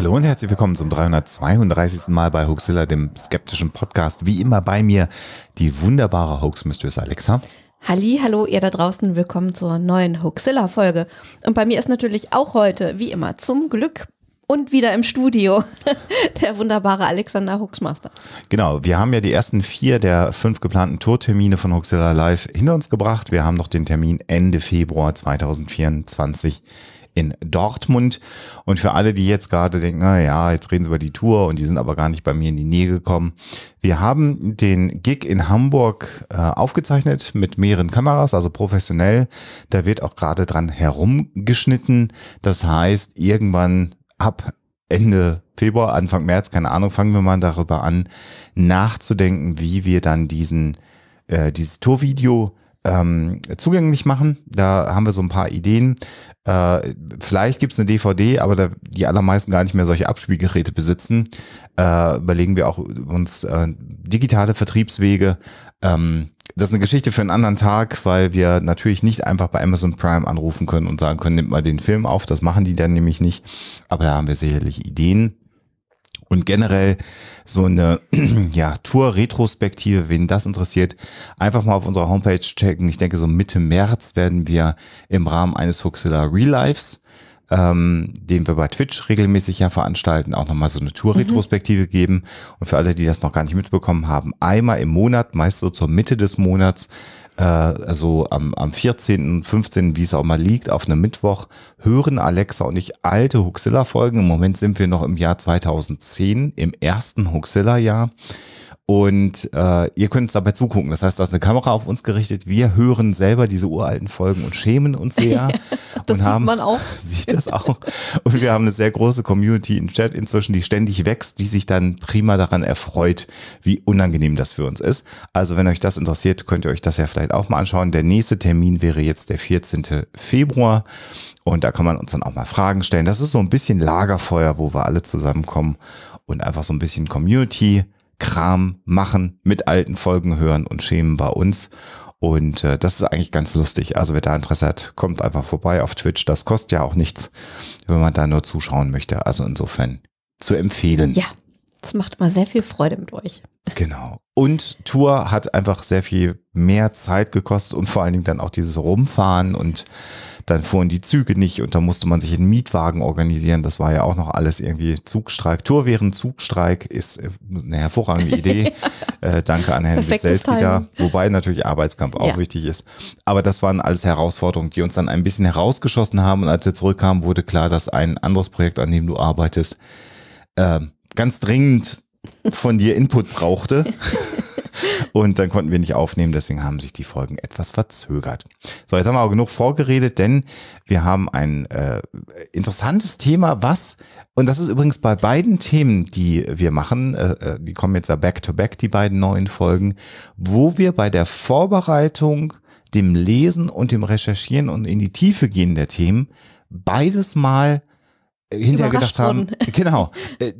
Hallo und herzlich willkommen zum 332. Mal bei Hoaxilla, dem skeptischen Podcast. Wie immer bei mir die wunderbare Hoax Mistress Alexa. Halli, hallo ihr da draußen, willkommen zur neuen Hoaxilla Folge. Und bei mir ist natürlich auch heute, wie immer, zum Glück und wieder im Studio der wunderbare Alexander Hoaxmaster. Genau, wir haben ja die ersten vier der fünf geplanten Tourtermine von Hoaxilla Live hinter uns gebracht. Wir haben noch den Termin Ende Februar 2024 in Dortmund. Und für alle, die jetzt gerade denken, na ja, jetzt reden sie über die Tour und die sind aber gar nicht bei mir in die Nähe gekommen. Wir haben den Gig in Hamburg äh, aufgezeichnet mit mehreren Kameras, also professionell. Da wird auch gerade dran herumgeschnitten. Das heißt, irgendwann ab Ende Februar, Anfang März, keine Ahnung, fangen wir mal darüber an, nachzudenken, wie wir dann diesen, äh, dieses Tourvideo ähm, zugänglich machen. Da haben wir so ein paar Ideen. Äh, vielleicht gibt's eine DVD, aber da die allermeisten gar nicht mehr solche Abspielgeräte besitzen, äh, überlegen wir auch uns äh, digitale Vertriebswege. Ähm, das ist eine Geschichte für einen anderen Tag, weil wir natürlich nicht einfach bei Amazon Prime anrufen können und sagen können, nimmt mal den Film auf. Das machen die dann nämlich nicht. Aber da haben wir sicherlich Ideen. Und generell so eine ja, Tour-Retrospektive, wen das interessiert, einfach mal auf unserer Homepage checken. Ich denke, so Mitte März werden wir im Rahmen eines Huxilla Real Relives ähm, den wir bei Twitch regelmäßig ja veranstalten, auch nochmal so eine Tour-Retrospektive mhm. geben. Und für alle, die das noch gar nicht mitbekommen haben, einmal im Monat, meist so zur Mitte des Monats, äh, also am, am 14., 15., wie es auch mal liegt, auf einem Mittwoch, hören Alexa und ich alte Huxilla-Folgen. Im Moment sind wir noch im Jahr 2010, im ersten Huxilla-Jahr. Und äh, ihr könnt dabei zugucken. Das heißt, da ist eine Kamera auf uns gerichtet. Wir hören selber diese uralten Folgen und schämen uns sehr. das und sieht man auch. Sieht das auch. Und wir haben eine sehr große Community im Chat inzwischen, die ständig wächst, die sich dann prima daran erfreut, wie unangenehm das für uns ist. Also wenn euch das interessiert, könnt ihr euch das ja vielleicht auch mal anschauen. Der nächste Termin wäre jetzt der 14. Februar. Und da kann man uns dann auch mal Fragen stellen. Das ist so ein bisschen Lagerfeuer, wo wir alle zusammenkommen und einfach so ein bisschen Community Kram machen, mit alten Folgen hören und schämen bei uns. Und äh, das ist eigentlich ganz lustig. Also wer da Interesse hat, kommt einfach vorbei auf Twitch. Das kostet ja auch nichts, wenn man da nur zuschauen möchte. Also insofern zu empfehlen. Ja, das macht immer sehr viel Freude mit euch. Genau. Und Tour hat einfach sehr viel mehr Zeit gekostet und vor allen Dingen dann auch dieses Rumfahren und dann fuhren die Züge nicht und da musste man sich in Mietwagen organisieren. Das war ja auch noch alles irgendwie Zugstreik. Tour während Zugstreik ist äh, eine hervorragende Idee. äh, danke an Herrn Wieselski da. Wobei natürlich Arbeitskampf auch ja. wichtig ist. Aber das waren alles Herausforderungen, die uns dann ein bisschen herausgeschossen haben. Und als wir zurückkamen, wurde klar, dass ein anderes Projekt, an dem du arbeitest, äh, ganz dringend von dir Input brauchte. Und dann konnten wir nicht aufnehmen, deswegen haben sich die Folgen etwas verzögert. So, jetzt haben wir aber genug vorgeredet, denn wir haben ein äh, interessantes Thema, was, und das ist übrigens bei beiden Themen, die wir machen, äh, äh die kommen jetzt ja back-to-back, die beiden neuen Folgen, wo wir bei der Vorbereitung, dem Lesen und dem Recherchieren und in die Tiefe gehen der Themen, beides mal äh, hinterher gedacht haben, wurden. genau, äh,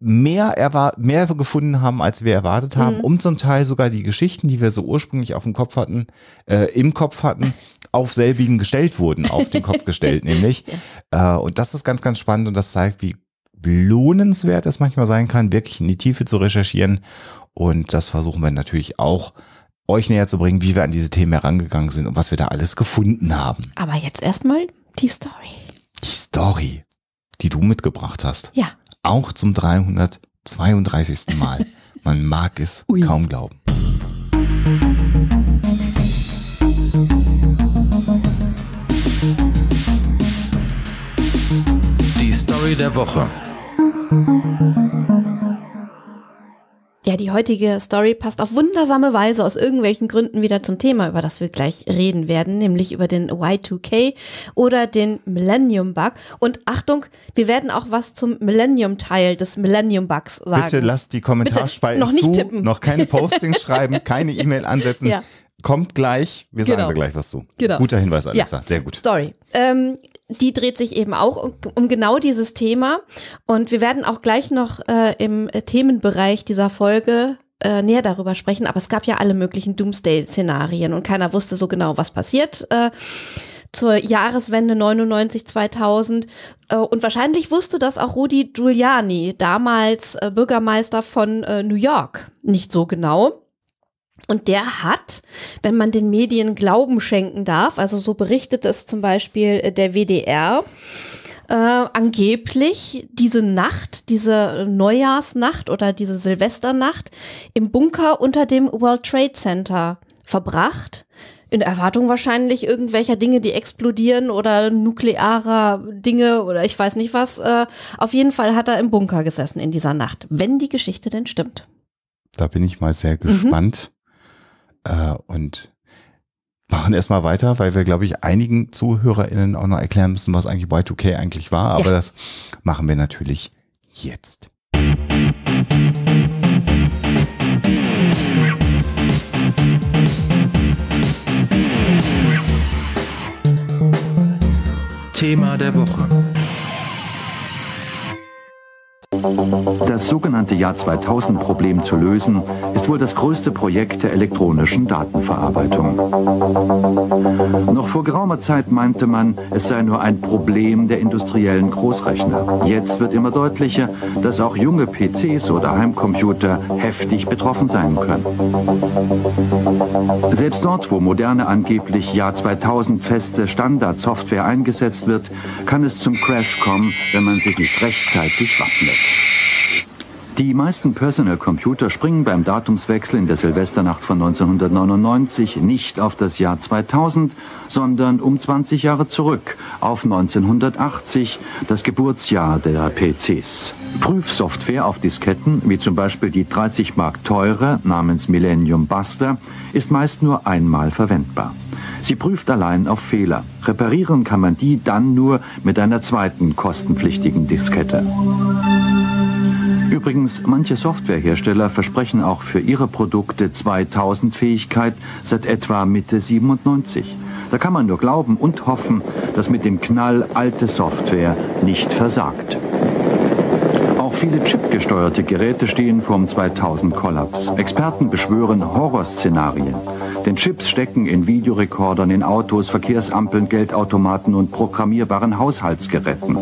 mehr, erwar mehr gefunden haben, als wir erwartet haben, mhm. um zum Teil sogar die Geschichten, die wir so ursprünglich auf dem Kopf hatten, äh, im Kopf hatten, auf selbigen gestellt wurden, auf den Kopf gestellt nämlich. Ja. Äh, und das ist ganz, ganz spannend und das zeigt, wie lohnenswert es manchmal sein kann, wirklich in die Tiefe zu recherchieren. Und das versuchen wir natürlich auch euch näher zu bringen, wie wir an diese Themen herangegangen sind und was wir da alles gefunden haben. Aber jetzt erstmal die Story. Die Story, die du mitgebracht hast. Ja. Auch zum 332. Mal. Man mag es Ui. kaum glauben. Die Story der Woche. Ja, die heutige Story passt auf wundersame Weise aus irgendwelchen Gründen wieder zum Thema, über das wir gleich reden werden, nämlich über den Y2K oder den Millennium Bug. Und Achtung, wir werden auch was zum Millennium-Teil des Millennium Bugs sagen. Bitte lasst die Kommentarspalten Bitte, noch nicht zu, tippen. noch keine Postings schreiben, keine E-Mail ansetzen. Ja kommt gleich. Wir genau. sagen da gleich was zu. Genau. Guter Hinweis, Alexa. Ja. Sehr gut. Story. Ähm, die dreht sich eben auch um, um, genau dieses Thema. Und wir werden auch gleich noch äh, im äh, Themenbereich dieser Folge äh, näher darüber sprechen. Aber es gab ja alle möglichen Doomsday-Szenarien und keiner wusste so genau, was passiert. Äh, zur Jahreswende 99 2000 äh, und wahrscheinlich wusste das auch Rudi Giuliani, damals äh, Bürgermeister von New York, nicht so genau. Und der hat, wenn man den Medien Glauben schenken darf, also so berichtet es zum Beispiel äh, der WDR, äh, angeblich diese Nacht, diese Neujahrsnacht oder diese Silvesternacht im Bunker unter dem World Trade Center verbracht. In Erwartung wahrscheinlich irgendwelcher Dinge, die explodieren oder nuklearer Dinge oder ich weiß nicht was. Äh, auf jeden Fall hat er im Bunker gesessen in dieser Nacht, wenn die Geschichte denn stimmt. Da bin ich mal sehr mhm. gespannt. Mhm äh, und machen erstmal weiter, weil wir, glaube ich, einigen ZuhörerInnen auch noch erklären müssen, was eigentlich Y2K eigentlich war. Aber ja. das machen wir natürlich jetzt. Thema der Woche. Das sogenannte Jahr 2000-Problem zu lösen, ist wohl das größte Projekt der elektronischen Datenverarbeitung. Noch vor geraumer Zeit meinte man, es sei nur ein Problem der industriellen Großrechner. Jetzt wird immer deutlicher, dass auch junge PCs oder Heimcomputer heftig betroffen sein können. Selbst dort, wo moderne angeblich Jahr 2000 feste Standardsoftware eingesetzt wird, kann es zum Crash kommen, wenn man sich nicht rechtzeitig wappnet. Die meisten Personal Computer springen beim Datumswechsel in der Silvesternacht von 1999 nicht auf das Jahr 2000, sondern um 20 Jahre zurück auf 1980, das Geburtsjahr der PCs. Prüfsoftware auf Disketten, wie zum Beispiel die 30 Mark teure namens Millennium Buster, ist meist nur einmal verwendbar. Sie prüft allein auf Fehler. Reparieren kann man die dann nur mit einer zweiten kostenpflichtigen Diskette. Übrigens, manche Softwarehersteller versprechen auch für ihre Produkte 2000 Fähigkeit seit etwa Mitte 97. Da kann man nur glauben und hoffen, dass mit dem Knall alte Software nicht versagt. Auch viele chipgesteuerte Geräte stehen vor dem 2000 Kollaps. Experten beschwören Horrorszenarien. Denn Chips stecken in Videorekordern, in Autos, Verkehrsampeln, Geldautomaten und programmierbaren Haushaltsgeräten.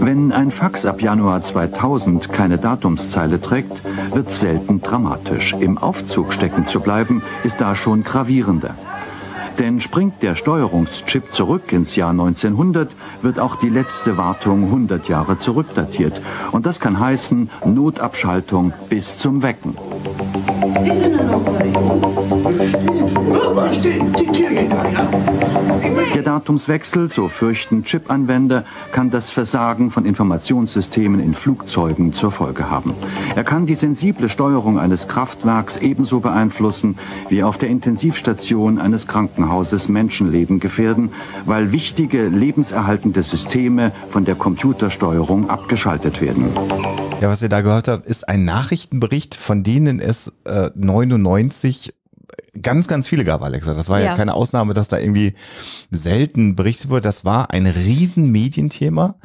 Wenn ein Fax ab Januar 2000 keine Datumszeile trägt, wird es selten dramatisch. Im Aufzug stecken zu bleiben, ist da schon gravierender. Denn springt der Steuerungschip zurück ins Jahr 1900, wird auch die letzte Wartung 100 Jahre zurückdatiert. Und das kann heißen Notabschaltung bis zum Wecken. Der Datumswechsel, so fürchten Chip-Anwender, kann das Versagen von Informationssystemen in Flugzeugen zur Folge haben. Er kann die sensible Steuerung eines Kraftwerks ebenso beeinflussen, wie auf der Intensivstation eines Krankenhauses Menschenleben gefährden, weil wichtige lebenserhaltende Systeme von der Computersteuerung abgeschaltet werden. Ja, was ihr da gehört habt, ist ein Nachrichtenbericht, von denen es äh, äh, 99 ganz, ganz viele gab, Alexa. Das war ja. ja. keine Ausnahme, dass da irgendwie selten berichtet wurde. Das war ein Riesenmedienthema.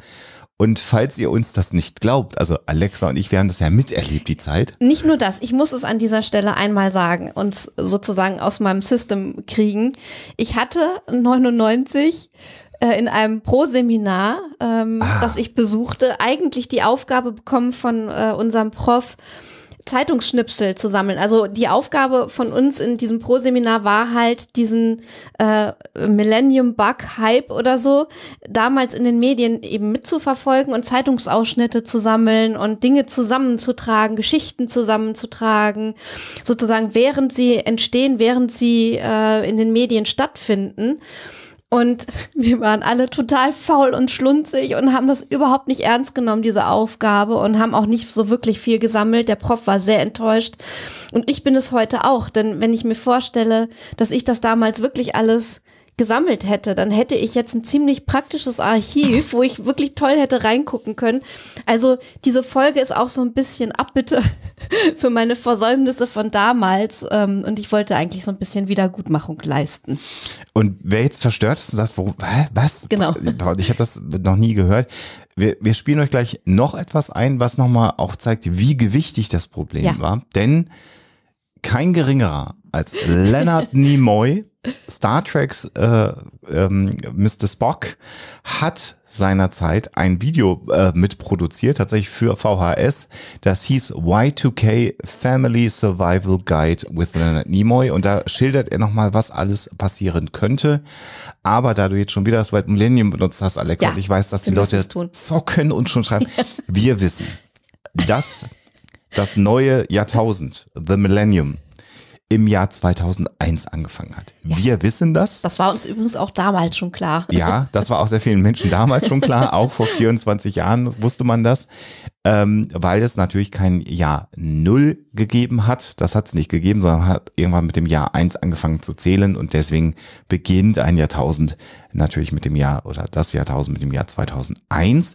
Und falls ihr uns das nicht glaubt, also Alexa und ich, wir haben das ja miterlebt, die Zeit. Nicht nur das, ich muss es an dieser Stelle einmal sagen und sozusagen aus meinem System kriegen. Ich hatte 99 äh, in einem Pro-Seminar, ähm, ah. das ich besuchte, eigentlich die Aufgabe bekommen von äh, unserem Prof, Zeitungsschnipsel zu sammeln. Also die Aufgabe von uns in diesem Pro-Seminar war halt, diesen äh, Millennium-Bug-Hype oder so damals in den Medien eben mitzuverfolgen und Zeitungsausschnitte zu sammeln und Dinge zusammenzutragen, Geschichten zusammenzutragen, sozusagen während sie entstehen, während sie äh, in den Medien stattfinden. Und wir waren alle total faul und schlunzig und haben das überhaupt nicht ernst genommen, diese Aufgabe, und haben auch nicht so wirklich viel gesammelt. Der Prof war sehr enttäuscht. Und ich bin es heute auch, denn wenn ich mir vorstelle, dass ich das damals wirklich alles gesammelt hätte, dann hätte ich jetzt ein ziemlich praktisches Archiv, wo ich wirklich toll hätte reingucken können. Also diese Folge ist auch so ein bisschen Abbitte für meine Versäumnisse von damals ähm, und ich wollte eigentlich so ein bisschen Wiedergutmachung leisten. Und wer jetzt verstört ist und sagt, wo, was? Genau. Ich habe das noch nie gehört. Wir, wir spielen euch gleich noch etwas ein, was nochmal auch zeigt, wie gewichtig das Problem ja. war. Denn kein geringerer als Leonard Nimoy Star Treks äh, ähm, Mr. Spock hat seinerzeit ein Video äh, mitproduziert, tatsächlich für VHS. Das hieß Y2K Family Survival Guide with Leonard Nimoy. Und da schildert er nochmal, was alles passieren könnte. Aber da du jetzt schon wieder das White Millennium benutzt hast, Alex, ja, und ich weiß, dass die Leute zocken und schon schreiben, wir wissen, dass das neue Jahrtausend, The Millennium, im Jahr 2001 angefangen hat. Ja. Wir wissen das. Das war uns übrigens auch damals schon klar. Ja, das war auch sehr vielen Menschen damals schon klar. auch vor 24 Jahren wusste man das, ähm, weil es natürlich kein Jahr Null gegeben hat. Das hat es nicht gegeben, sondern hat irgendwann mit dem Jahr 1 angefangen zu zählen und deswegen beginnt ein Jahrtausend natürlich mit dem Jahr oder das Jahrtausend mit dem Jahr 2001.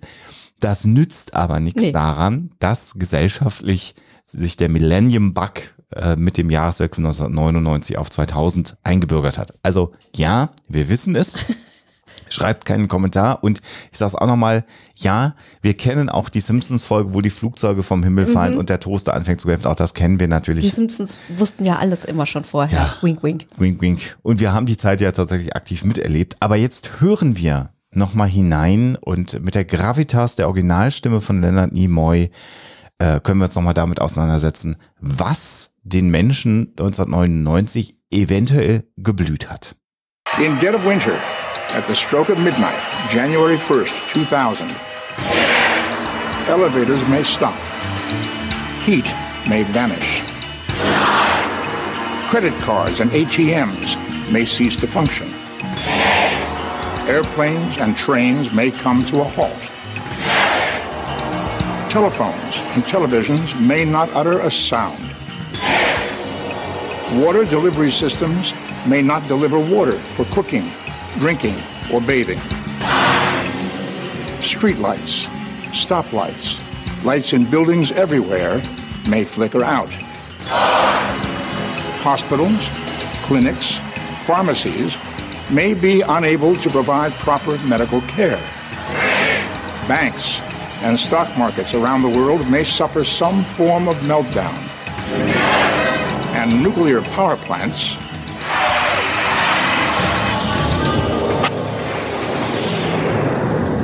Das nützt aber nichts nee. daran, dass gesellschaftlich sich der Millennium Bug äh, mit dem Jahreswechsel 1999 auf 2000 eingebürgert hat. Also ja, wir wissen es. Schreibt keinen Kommentar und ich sage es auch nochmal, ja, wir kennen auch die Simpsons-Folge, wo die Flugzeuge vom Himmel mhm. fallen mhm. und der Toaster anfängt zu werfen. Auch das kennen wir natürlich. Die Simpsons wussten ja alles immer schon vorher. Ja. Wink, wink. Wink, wink. Und wir haben die Zeit ja tatsächlich aktiv miterlebt. Aber jetzt hören wir nochmal hinein und mit der Gravitas der Originalstimme von Leonard Nimoy äh, können wir uns nochmal damit auseinandersetzen, was den Menschen 1999 eventuell geblüht hat. In dead of winter, at the stroke of midnight, January 1st, 2000, elevators may stop. Heat may vanish. Credit cards and ATMs may cease to function. Airplanes and trains may come to a halt. Telephones and televisions may not utter a sound. Water delivery systems may not deliver water for cooking, drinking, or bathing. Street lights, stoplights, lights in buildings everywhere may flicker out. Hospitals, clinics, pharmacies may be unable to provide proper medical care. Banks and stock markets around the world may suffer some form of meltdown. and nuclear power plants.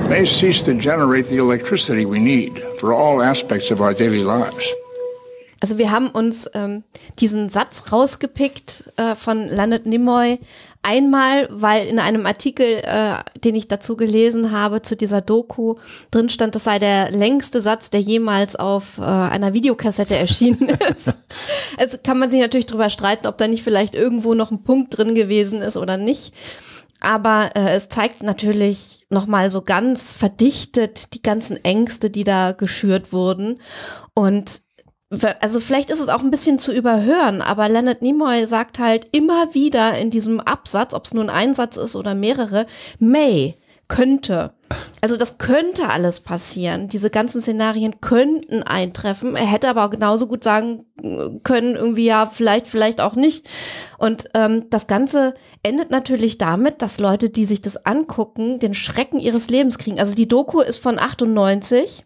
may cease to generate the electricity we need for all aspects of our daily lives. Also wir haben uns ähm, diesen Satz rausgepickt äh, von Leonard Nimoy Einmal, weil in einem Artikel, äh, den ich dazu gelesen habe, zu dieser Doku, drin stand, das sei der längste Satz, der jemals auf äh, einer Videokassette erschienen ist. es kann man sich natürlich drüber streiten, ob da nicht vielleicht irgendwo noch ein Punkt drin gewesen ist oder nicht. Aber äh, es zeigt natürlich nochmal so ganz verdichtet die ganzen Ängste, die da geschürt wurden. Und also vielleicht ist es auch ein bisschen zu überhören, aber Leonard Nimoy sagt halt immer wieder in diesem Absatz, ob es nun ein Satz ist oder mehrere, May könnte. Also das könnte alles passieren. Diese ganzen Szenarien könnten eintreffen. Er hätte aber genauso gut sagen äh, können, irgendwie ja, vielleicht, vielleicht auch nicht. Und ähm, das Ganze endet natürlich damit, dass Leute, die sich das angucken, den Schrecken ihres Lebens kriegen. Also die Doku ist von 98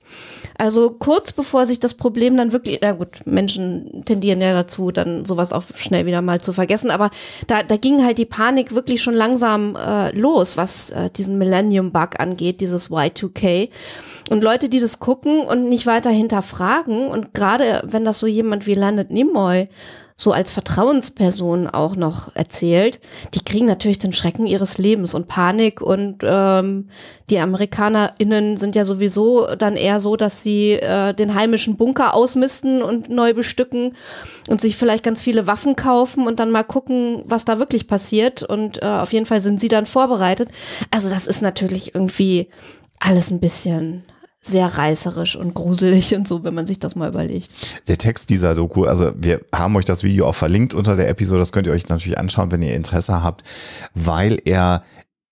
also kurz bevor sich das Problem dann wirklich, na gut, Menschen tendieren ja dazu, dann sowas auch schnell wieder mal zu vergessen, aber da, da ging halt die Panik wirklich schon langsam äh, los, was äh, diesen Millennium-Bug angeht, dieses Y2K. Und Leute, die das gucken und nicht weiter hinterfragen und gerade wenn das so jemand wie Landed Nimoy so als Vertrauensperson auch noch erzählt, die kriegen natürlich den Schrecken ihres Lebens und Panik und ähm, die AmerikanerInnen sind ja sowieso dann eher so, dass sie äh, den heimischen Bunker ausmisten und neu bestücken und sich vielleicht ganz viele Waffen kaufen und dann mal gucken, was da wirklich passiert und äh, auf jeden Fall sind sie dann vorbereitet. Also das ist natürlich irgendwie alles ein bisschen sehr reißerisch und gruselig und so, wenn man sich das mal überlegt. Der Text dieser Doku, also wir haben euch das Video auch verlinkt unter der Episode, das könnt ihr euch natürlich anschauen, wenn ihr Interesse habt, weil er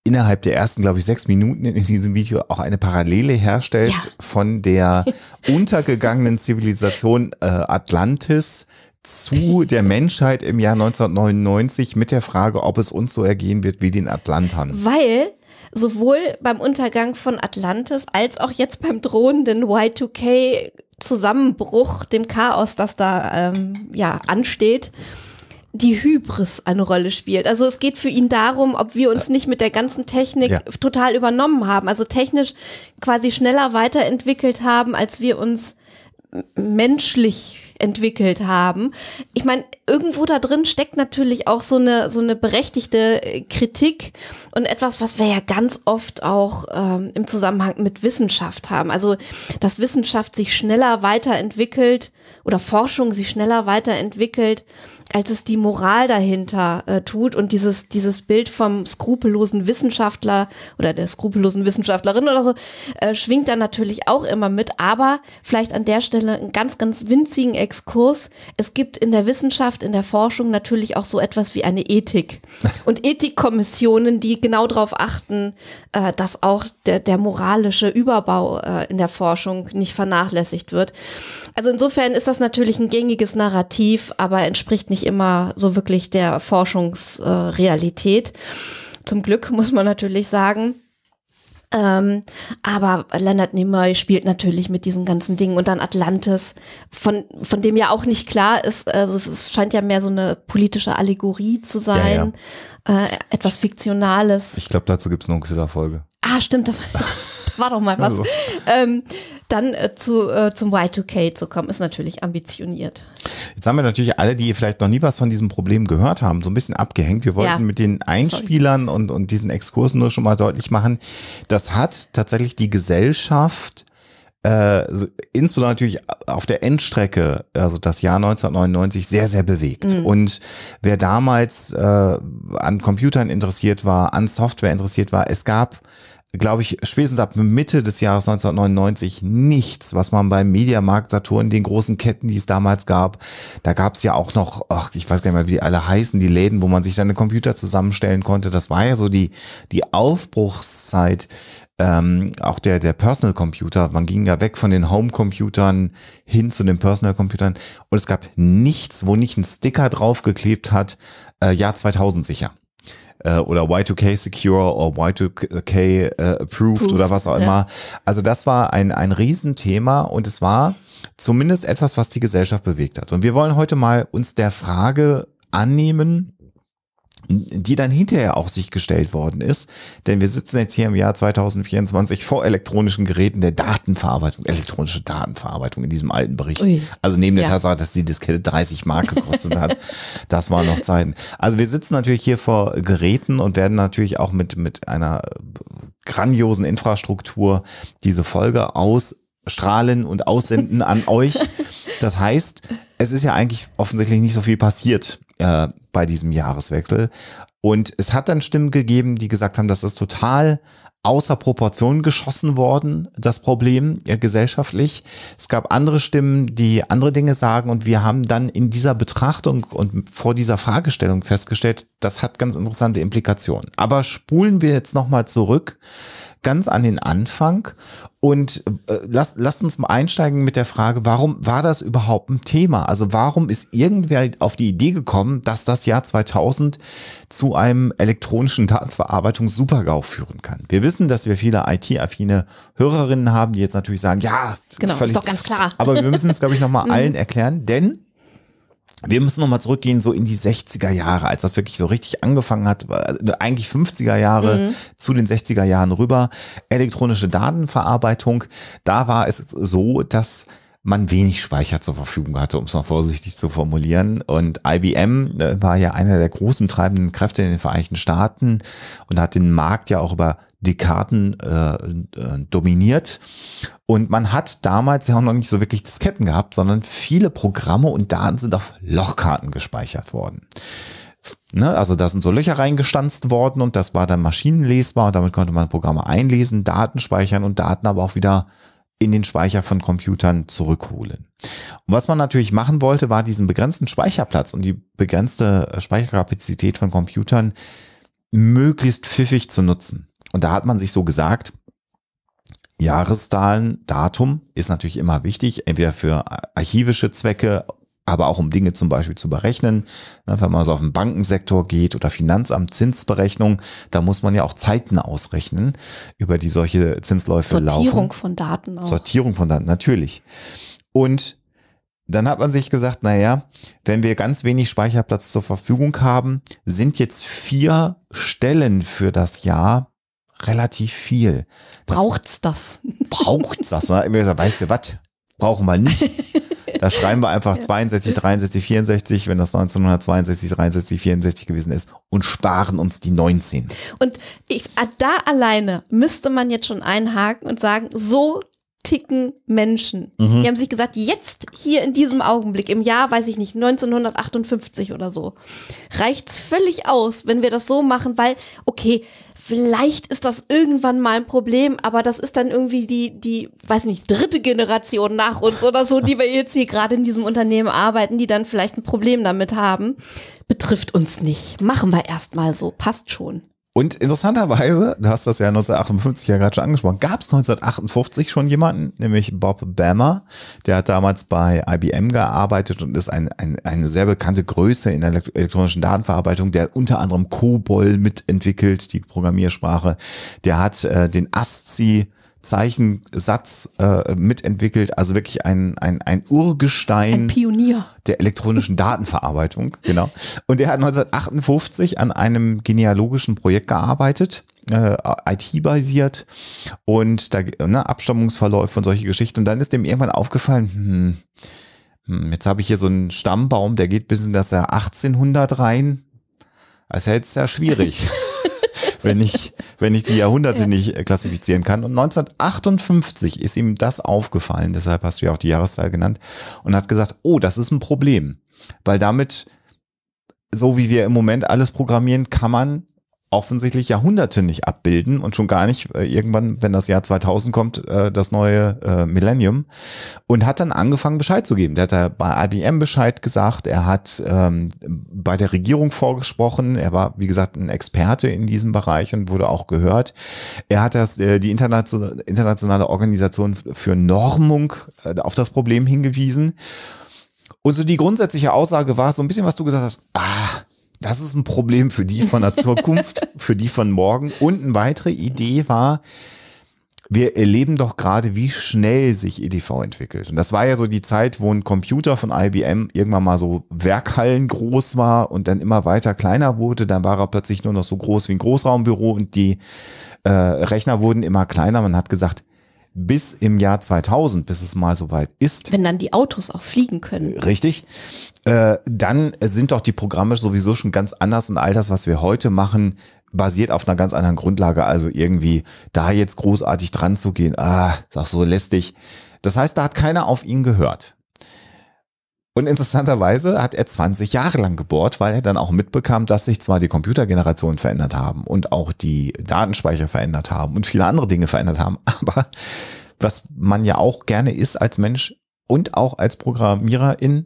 innerhalb der ersten, glaube ich, sechs Minuten in diesem Video auch eine Parallele herstellt ja. von der untergegangenen Zivilisation äh, Atlantis zu der Menschheit im Jahr 1999 mit der Frage, ob es uns so ergehen wird wie den Atlantern. Weil sowohl beim Untergang von Atlantis als auch jetzt beim drohenden Y2K Zusammenbruch, dem Chaos, das da ähm, ja ansteht, die Hybris eine Rolle spielt. Also es geht für ihn darum, ob wir uns nicht mit der ganzen Technik ja. total übernommen haben, also technisch quasi schneller weiterentwickelt haben, als wir uns menschlich entwickelt haben. Ich meine, irgendwo da drin steckt natürlich auch so eine, so eine berechtigte äh, Kritik und etwas, was wir ja ganz oft auch ähm, im Zusammenhang mit Wissenschaft haben. Also, dass Wissenschaft sich schneller weiterentwickelt oder Forschung sich schneller weiterentwickelt als es die Moral dahinter äh, tut und dieses, dieses Bild vom skrupellosen Wissenschaftler oder der skrupellosen Wissenschaftlerin oder so, äh, schwingt dann natürlich auch immer mit. Aber vielleicht an der Stelle einen ganz, ganz winzigen Exkurs. Es gibt in der Wissenschaft, in der Forschung natürlich auch so etwas wie eine Ethik und Ethikkommissionen, die genau darauf achten, äh, dass auch der, der moralische Überbau äh, in der Forschung nicht vernachlässigt wird. Also insofern ist das natürlich ein gängiges Narrativ, aber entspricht nicht nicht immer so wirklich der Forschungsrealität. Zum Glück muss man natürlich sagen. Ähm, aber Leonard Nimoy spielt natürlich mit diesen ganzen Dingen und dann Atlantis, von, von dem ja auch nicht klar ist, also es scheint ja mehr so eine politische Allegorie zu sein, ja, ja. Äh, etwas Fiktionales. Ich glaube, dazu gibt es eine Uxilla-Folge. Ah, stimmt. war doch mal was. Also. Ähm, dann äh, zu, äh, zum Y2K zu kommen, ist natürlich ambitioniert. Jetzt haben wir natürlich alle, die vielleicht noch nie was von diesem Problem gehört haben, so ein bisschen abgehängt. Wir wollten ja. mit den Einspielern und, und diesen Exkursen nur schon mal deutlich machen, das hat tatsächlich die Gesellschaft also, insbesondere natürlich auf der Endstrecke, also das Jahr 1999, sehr, sehr bewegt. Mhm. Und wer damals äh, an Computern interessiert war, an Software interessiert war, es gab glaube ich, spätestens ab Mitte des Jahres 1999 nichts, was man beim Mediamarkt Saturn, den großen Ketten, die es damals gab, da gab es ja auch noch, ach, ich weiß gar nicht mehr, wie die alle heißen, die Läden, wo man sich seine Computer zusammenstellen konnte. Das war ja so die, die Aufbruchszeit ähm, auch der, der Personal Computer, man ging ja weg von den Home-Computern hin zu den Personal Computern und es gab nichts, wo nicht ein Sticker draufgeklebt hat, äh, Jahr 2000 sicher äh, oder Y2K Secure oder Y2K äh, Approved Proof, oder was auch immer. Ja. Also das war ein, ein Riesenthema und es war zumindest etwas, was die Gesellschaft bewegt hat. Und wir wollen heute mal uns der Frage annehmen, die dann hinterher auch sich gestellt worden ist. Denn wir sitzen jetzt hier im Jahr 2024 vor elektronischen Geräten der Datenverarbeitung, elektronische Datenverarbeitung in diesem alten Bericht. Ui. Also neben der ja. Tatsache, dass die Diskette 30 Mark gekostet hat, das waren noch Zeiten. Also wir sitzen natürlich hier vor Geräten und werden natürlich auch mit, mit einer grandiosen Infrastruktur diese Folge ausstrahlen und aussenden an euch. Das heißt, es ist ja eigentlich offensichtlich nicht so viel passiert äh, bei diesem Jahreswechsel. Und es hat dann Stimmen gegeben, die gesagt haben, das ist total außer Proportion geschossen worden, das Problem ja, äh, gesellschaftlich. Es gab andere Stimmen, die andere Dinge sagen und wir haben dann in dieser Betrachtung und vor dieser Fragestellung festgestellt, das hat ganz interessante Implikationen. Aber spulen wir jetzt nochmal zurück ganz an den Anfang und äh, lass, lasst uns mal einsteigen mit der Frage, warum war das überhaupt ein Thema? Also warum ist irgendwer auf die Idee gekommen, dass das Jahr 2000 zu einem elektronischen Datenverarbeitungs-Supergau führen kann? Wir wissen, dass wir viele IT-affine Hörerinnen haben, die jetzt natürlich sagen, ja, genau, ist doch ganz klar. Aber wir müssen es, glaube ich, nochmal mhm. allen erklären, denn wir müssen nochmal zurückgehen, so in die 60er Jahre, als das wirklich so richtig angefangen hat, also eigentlich 50er Jahre mhm. zu den 60er Jahren rüber. Elektronische Datenverarbeitung, da war es so, dass man wenig Speicher zur Verfügung hatte, um es mal vorsichtig zu formulieren. Und IBM äh, war ja einer der großen treibenden Kräfte in den Vereinigten Staaten und hat den Markt ja auch über Dekaden äh, äh, dominiert. Und man hat damals ja auch noch nicht so wirklich Disketten gehabt, sondern viele Programme und Daten sind auf Lochkarten gespeichert worden. Ne, also da sind so Löcher reingestanzt worden und das war dann maschinenlesbar und damit konnte man Programme einlesen, Daten speichern und Daten aber auch wieder in den Speicher von Computern zurückholen. Und was man natürlich machen wollte, war diesen begrenzten Speicherplatz und die begrenzte äh, Speicherkapazität von Computern möglichst pfiffig zu nutzen. Und da hat man sich so gesagt, Jahreszahlen, Datum ist natürlich immer wichtig, entweder für archivische Zwecke, aber auch um Dinge zum Beispiel zu berechnen. Ne, wenn man so auf den Bankensektor geht oder Finanzamt, Zinsberechnung, da muss man ja auch Zeiten ausrechnen, über die solche Zinsläufe Sortierung laufen. Sortierung von Daten auch. Sortierung von Daten, natürlich. Und dann hat man sich gesagt, naja, wenn wir ganz wenig Speicherplatz zur Verfügung haben, sind jetzt vier Stellen für das Jahr relativ viel. Das braucht's das? Braucht's das? Ne? Immer gesagt, weißt du was? Brauchen wir nicht. Da schreiben wir einfach 62, 63, 64, wenn das 1962, 63, 64 gewesen ist und sparen uns die 19. Und ich, ah, da alleine müsste man jetzt schon einhaken und sagen, so ticken Menschen. Mhm. Die haben sich gesagt, jetzt hier in diesem Augenblick, im Jahr, weiß ich nicht, 1958 oder so, reicht es völlig aus, wenn wir das so machen, weil, okay, vielleicht ist das irgendwann mal ein Problem, aber das ist dann irgendwie die, die, weiß nicht, dritte Generation nach uns oder so, die wir jetzt hier gerade in diesem Unternehmen arbeiten, die dann vielleicht ein Problem damit haben. Betrifft uns nicht. Machen wir erstmal so. Passt schon. Und interessanterweise, du hast das ja 1958 ja gerade schon angesprochen, gab es 1958 schon jemanden, nämlich Bob Bammer, der hat damals bei IBM gearbeitet und ist ein, ein, eine sehr bekannte Größe in der elektronischen Datenverarbeitung, der unter anderem COBOL mitentwickelt, die Programmiersprache. Der hat äh, den ASCII Zeichensatz äh, mitentwickelt, also wirklich ein, ein, ein Urgestein ein Pionier. der elektronischen Datenverarbeitung, genau. Und er hat 1958 an einem genealogischen Projekt gearbeitet, äh, IT-basiert und da ne, Abstammungsverläufe und solche Geschichten. Und dann ist dem irgendwann aufgefallen, hm, hm, jetzt habe ich hier so einen Stammbaum, der geht bis in das Jahr 1800 rein. Das ist ja schwierig. wenn ich, wenn ich die Jahrhunderte ja. nicht äh, klassifizieren kann. Und 1958 ist ihm das aufgefallen, deshalb hast du ja auch die Jahreszahl genannt, und hat gesagt, oh, das ist ein Problem, weil damit, so wie wir im Moment alles programmieren, kann man offensichtlich Jahrhunderte nicht abbilden und schon gar nicht äh, irgendwann, wenn das Jahr 2000 kommt, äh, das neue äh, Millennium und hat dann angefangen Bescheid zu geben. Der hat da bei IBM Bescheid gesagt, er hat ähm, bei der Regierung vorgesprochen, er war wie gesagt ein Experte in diesem Bereich und wurde auch gehört. Er hat das äh, die internationale, internationale Organisation für Normung äh, auf das Problem hingewiesen. Und so die grundsätzliche Aussage war so ein bisschen, was du gesagt hast, ah, das ist ein Problem für die von der Zukunft, für die von morgen. Und eine weitere Idee war, wir erleben doch gerade, wie schnell sich EDV entwickelt. Und das war ja so die Zeit, wo ein Computer von IBM irgendwann mal so Werkhallen groß war und dann immer weiter kleiner wurde. Dann war er plötzlich nur noch so groß wie ein Großraumbüro und die äh, Rechner wurden immer kleiner. Man hat gesagt, bis im Jahr 2000, bis es mal soweit ist. Wenn dann die Autos auch fliegen können. Richtig. Äh, dann sind doch die Programme sowieso schon ganz anders und all das, was wir heute machen, basiert auf einer ganz anderen Grundlage. Also irgendwie da jetzt großartig dran zu gehen, ah, ist auch so lästig. Das heißt, da hat keiner auf ihn gehört. Und interessanterweise hat er 20 Jahre lang gebohrt, weil er dann auch mitbekam, dass sich zwar die Computergenerationen verändert haben und auch die Datenspeicher verändert haben und viele andere Dinge verändert haben, aber was man ja auch gerne ist als Mensch und auch als Programmiererin,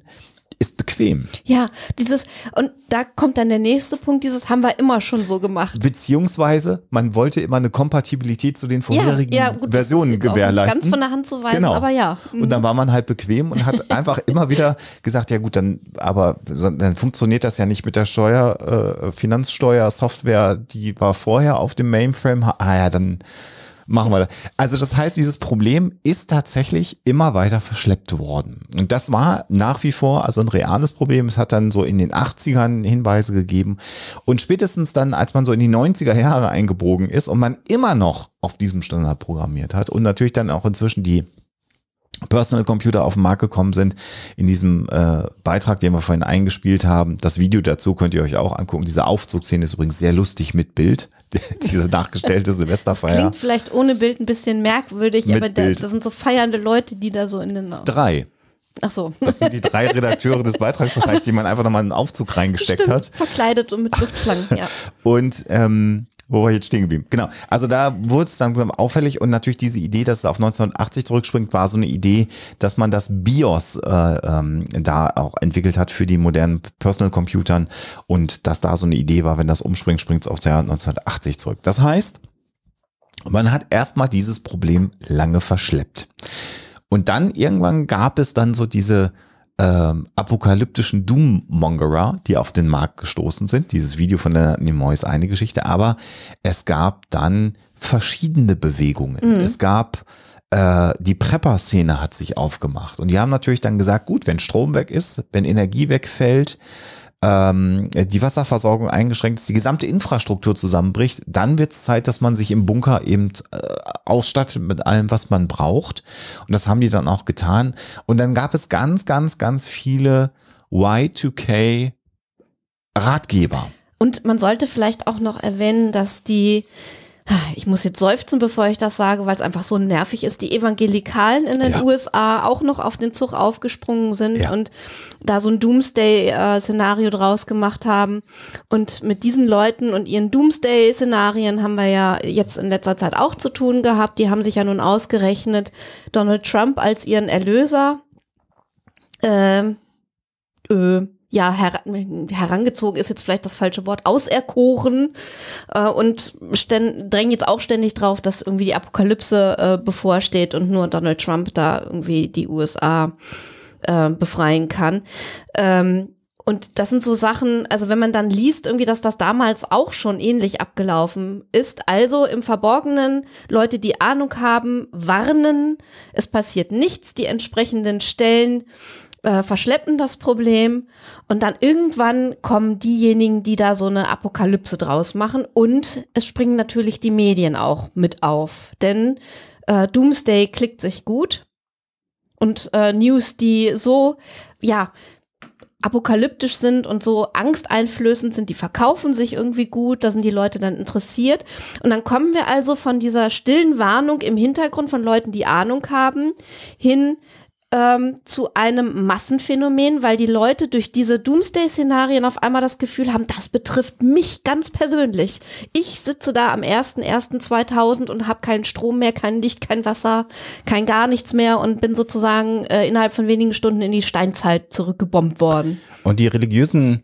ist bequem. Ja, dieses, und da kommt dann der nächste Punkt, dieses haben wir immer schon so gemacht. Beziehungsweise, man wollte immer eine Kompatibilität zu den vorherigen ja, ja, gut, Versionen gewährleisten. ganz von der Hand zu weisen, genau. aber ja. Und dann mhm. war man halt bequem und hat einfach immer wieder gesagt, ja gut, dann, aber dann funktioniert das ja nicht mit der Steuer, äh, Finanzsteuer, Software, die war vorher auf dem Mainframe. Ah ja, dann Machen wir da. Also das heißt, dieses Problem ist tatsächlich immer weiter verschleppt worden. Und das war nach wie vor also ein reales Problem. Es hat dann so in den 80ern Hinweise gegeben. Und spätestens dann, als man so in die 90er Jahre eingebogen ist und man immer noch auf diesem Standard programmiert hat und natürlich dann auch inzwischen die Personal Computer auf den Markt gekommen sind. In diesem äh, Beitrag, den wir vorhin eingespielt haben, das Video dazu könnt ihr euch auch angucken. Diese Aufzugsszene ist übrigens sehr lustig mit Bild. diese nachgestellte Silvesterfeier. Das klingt vielleicht ohne Bild ein bisschen merkwürdig, Mit aber da, das sind so feiernde Leute, die da so in den. Drei. Ach so. Das sind die drei Redakteure des Beitrags wahrscheinlich, die man einfach nochmal in einen Aufzug reingesteckt Stimmt, hat. Verkleidet und mit Luftschlangen, ja. Und ähm, wo war ich jetzt stehen geblieben? Genau. Also da wurde es langsam auffällig und natürlich diese Idee, dass es auf 1980 zurückspringt, war so eine Idee, dass man das BIOS äh, ähm, da auch entwickelt hat für die modernen Personal Computern und dass da so eine Idee war, wenn das umspringt, springt es auf der 1980 zurück. Das heißt, man hat erstmal dieses Problem lange verschleppt. Und dann irgendwann gab es dann so diese ähm, apokalyptischen Doommongerer, die auf den Markt gestoßen sind. Dieses Video von Leonard Nimoy ist eine Geschichte, aber es gab dann verschiedene Bewegungen. Mhm. Es gab äh, die Prepper-Szene hat sich aufgemacht und die haben natürlich dann gesagt, gut, wenn Strom weg ist, wenn Energie wegfällt, ähm, die Wasserversorgung eingeschränkt ist, die gesamte Infrastruktur zusammenbricht, dann wird es Zeit, dass man sich im Bunker eben äh, ausstattet mit allem, was man braucht. Und das haben die dann auch getan. Und dann gab es ganz, ganz, ganz viele Y2K Ratgeber. Und man sollte vielleicht auch noch erwähnen, dass die ich muss jetzt seufzen, bevor ich das sage, weil es einfach so nervig ist, die Evangelikalen in den ja. USA auch noch auf den Zug aufgesprungen sind ja. und da so ein Doomsday-Szenario draus gemacht haben. Und mit diesen Leuten und ihren Doomsday-Szenarien haben wir ja jetzt in letzter Zeit auch zu tun gehabt. Die haben sich ja nun ausgerechnet Donald Trump als ihren Erlöser. Äh, äh, ja, her herangezogen ist jetzt vielleicht das falsche Wort, auserkoren äh, und drängen jetzt auch ständig drauf, dass irgendwie die Apokalypse äh, bevorsteht und nur Donald Trump da irgendwie die USA äh, befreien kann. Ähm, und das sind so Sachen, also wenn man dann liest, irgendwie, dass das damals auch schon ähnlich abgelaufen ist. Also im Verborgenen, Leute, die Ahnung haben, warnen, es passiert nichts, die entsprechenden Stellen äh, verschleppen das Problem und dann irgendwann kommen diejenigen, die da so eine Apokalypse draus machen und es springen natürlich die Medien auch mit auf, denn äh, Doomsday klickt sich gut und äh, News, die so, ja, apokalyptisch sind und so angsteinflößend sind, die verkaufen sich irgendwie gut, da sind die Leute dann interessiert. Und dann kommen wir also von dieser stillen Warnung im Hintergrund von Leuten, die Ahnung haben, hin ähm, zu einem Massenphänomen, weil die Leute durch diese Doomsday-Szenarien auf einmal das Gefühl haben, das betrifft mich ganz persönlich. Ich sitze da am 01.01.2000 und habe keinen Strom mehr, kein Licht, kein Wasser, kein gar nichts mehr und bin sozusagen äh, innerhalb von wenigen Stunden in die Steinzeit zurückgebombt worden. Und die religiösen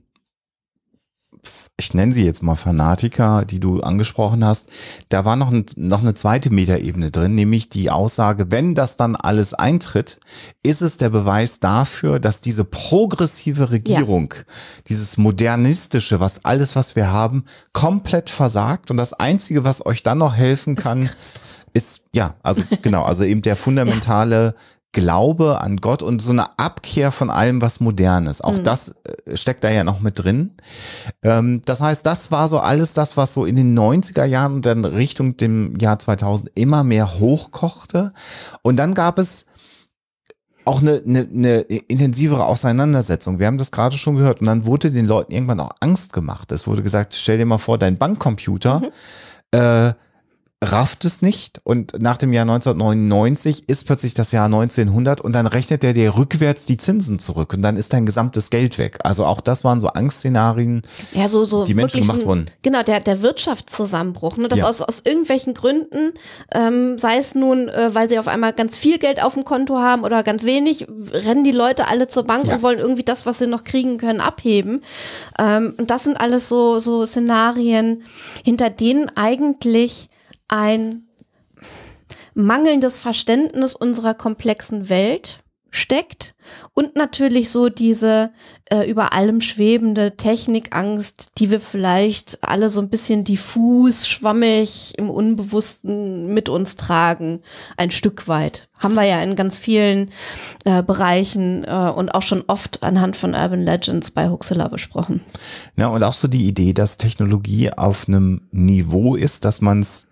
ich nenne sie jetzt mal Fanatiker, die du angesprochen hast, da war noch, ein, noch eine zweite Metaebene drin, nämlich die Aussage, wenn das dann alles eintritt, ist es der Beweis dafür, dass diese progressive Regierung, ja. dieses modernistische, was alles, was wir haben, komplett versagt und das Einzige, was euch dann noch helfen kann, ist, ist ja, also genau, also eben der fundamentale Glaube an Gott und so eine Abkehr von allem, was modern ist. Auch mhm. das äh, steckt da ja noch mit drin. Ähm, das heißt, das war so alles das, was so in den 90er Jahren und dann Richtung dem Jahr 2000 immer mehr hochkochte. Und dann gab es auch eine, eine, eine intensivere Auseinandersetzung. Wir haben das gerade schon gehört. Und dann wurde den Leuten irgendwann auch Angst gemacht. Es wurde gesagt, stell dir mal vor, dein Bankcomputer mhm. äh, rafft es nicht und nach dem Jahr 1999 ist plötzlich das Jahr 1900 und dann rechnet er dir rückwärts die Zinsen zurück und dann ist dein gesamtes Geld weg. Also auch das waren so Angstszenarien, ja, so, so die Menschen gemacht wurden. Ein, genau, der, der Wirtschaftszusammenbruch, ne, dass ja. aus, aus irgendwelchen Gründen, ähm, sei es nun, äh, weil sie auf einmal ganz viel Geld auf dem Konto haben oder ganz wenig, rennen die Leute alle zur Bank ja. und wollen irgendwie das, was sie noch kriegen können, abheben. Ähm, und das sind alles so, so Szenarien, hinter denen eigentlich ein mangelndes Verständnis unserer komplexen Welt steckt und natürlich so diese äh, über allem schwebende Technikangst, die wir vielleicht alle so ein bisschen diffus, schwammig im Unbewussten mit uns tragen, ein Stück weit. Haben wir ja in ganz vielen äh, Bereichen äh, und auch schon oft anhand von Urban Legends bei Huxilla besprochen. Ja, und auch so die Idee, dass Technologie auf einem Niveau ist, dass man es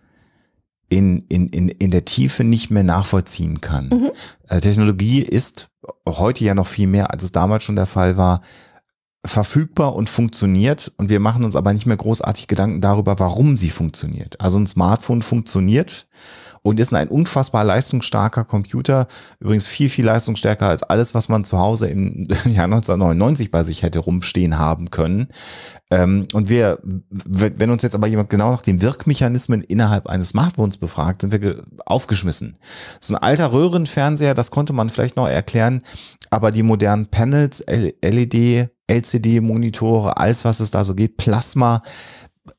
in, in, in, in der Tiefe nicht mehr nachvollziehen kann. Mhm. Äh, Technologie ist heute ja noch viel mehr, als es damals schon der Fall war, verfügbar und funktioniert und wir machen uns aber nicht mehr großartig Gedanken darüber, warum sie funktioniert. Also ein Smartphone funktioniert und ist ein unfassbar leistungsstarker Computer, übrigens viel, viel leistungsstärker als alles, was man zu Hause im Jahr 1999 bei sich hätte rumstehen haben können. Ähm, und wir, wenn uns jetzt aber jemand genau nach den Wirkmechanismen innerhalb eines Smartphones befragt, sind wir aufgeschmissen. So ein alter Röhrenfernseher, das konnte man vielleicht noch erklären, aber die modernen Panels, LED, LCD-Monitore, alles was es da so geht, Plasma,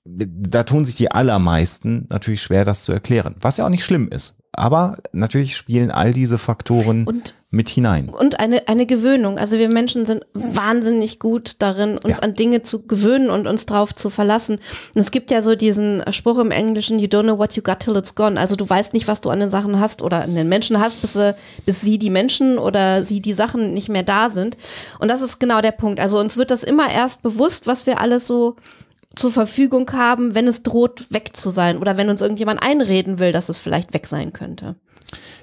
da tun sich die allermeisten natürlich schwer, das zu erklären. Was ja auch nicht schlimm ist. Aber natürlich spielen all diese Faktoren und, mit hinein. Und eine, eine Gewöhnung. Also wir Menschen sind wahnsinnig gut darin, uns ja. an Dinge zu gewöhnen und uns drauf zu verlassen. Und es gibt ja so diesen Spruch im Englischen, you don't know what you got till it's gone. Also du weißt nicht, was du an den Sachen hast oder an den Menschen hast, bis sie, äh, bis sie die Menschen oder sie die Sachen nicht mehr da sind. Und das ist genau der Punkt. Also uns wird das immer erst bewusst, was wir alles so zur Verfügung haben, wenn es droht, weg zu sein oder wenn uns irgendjemand einreden will, dass es vielleicht weg sein könnte.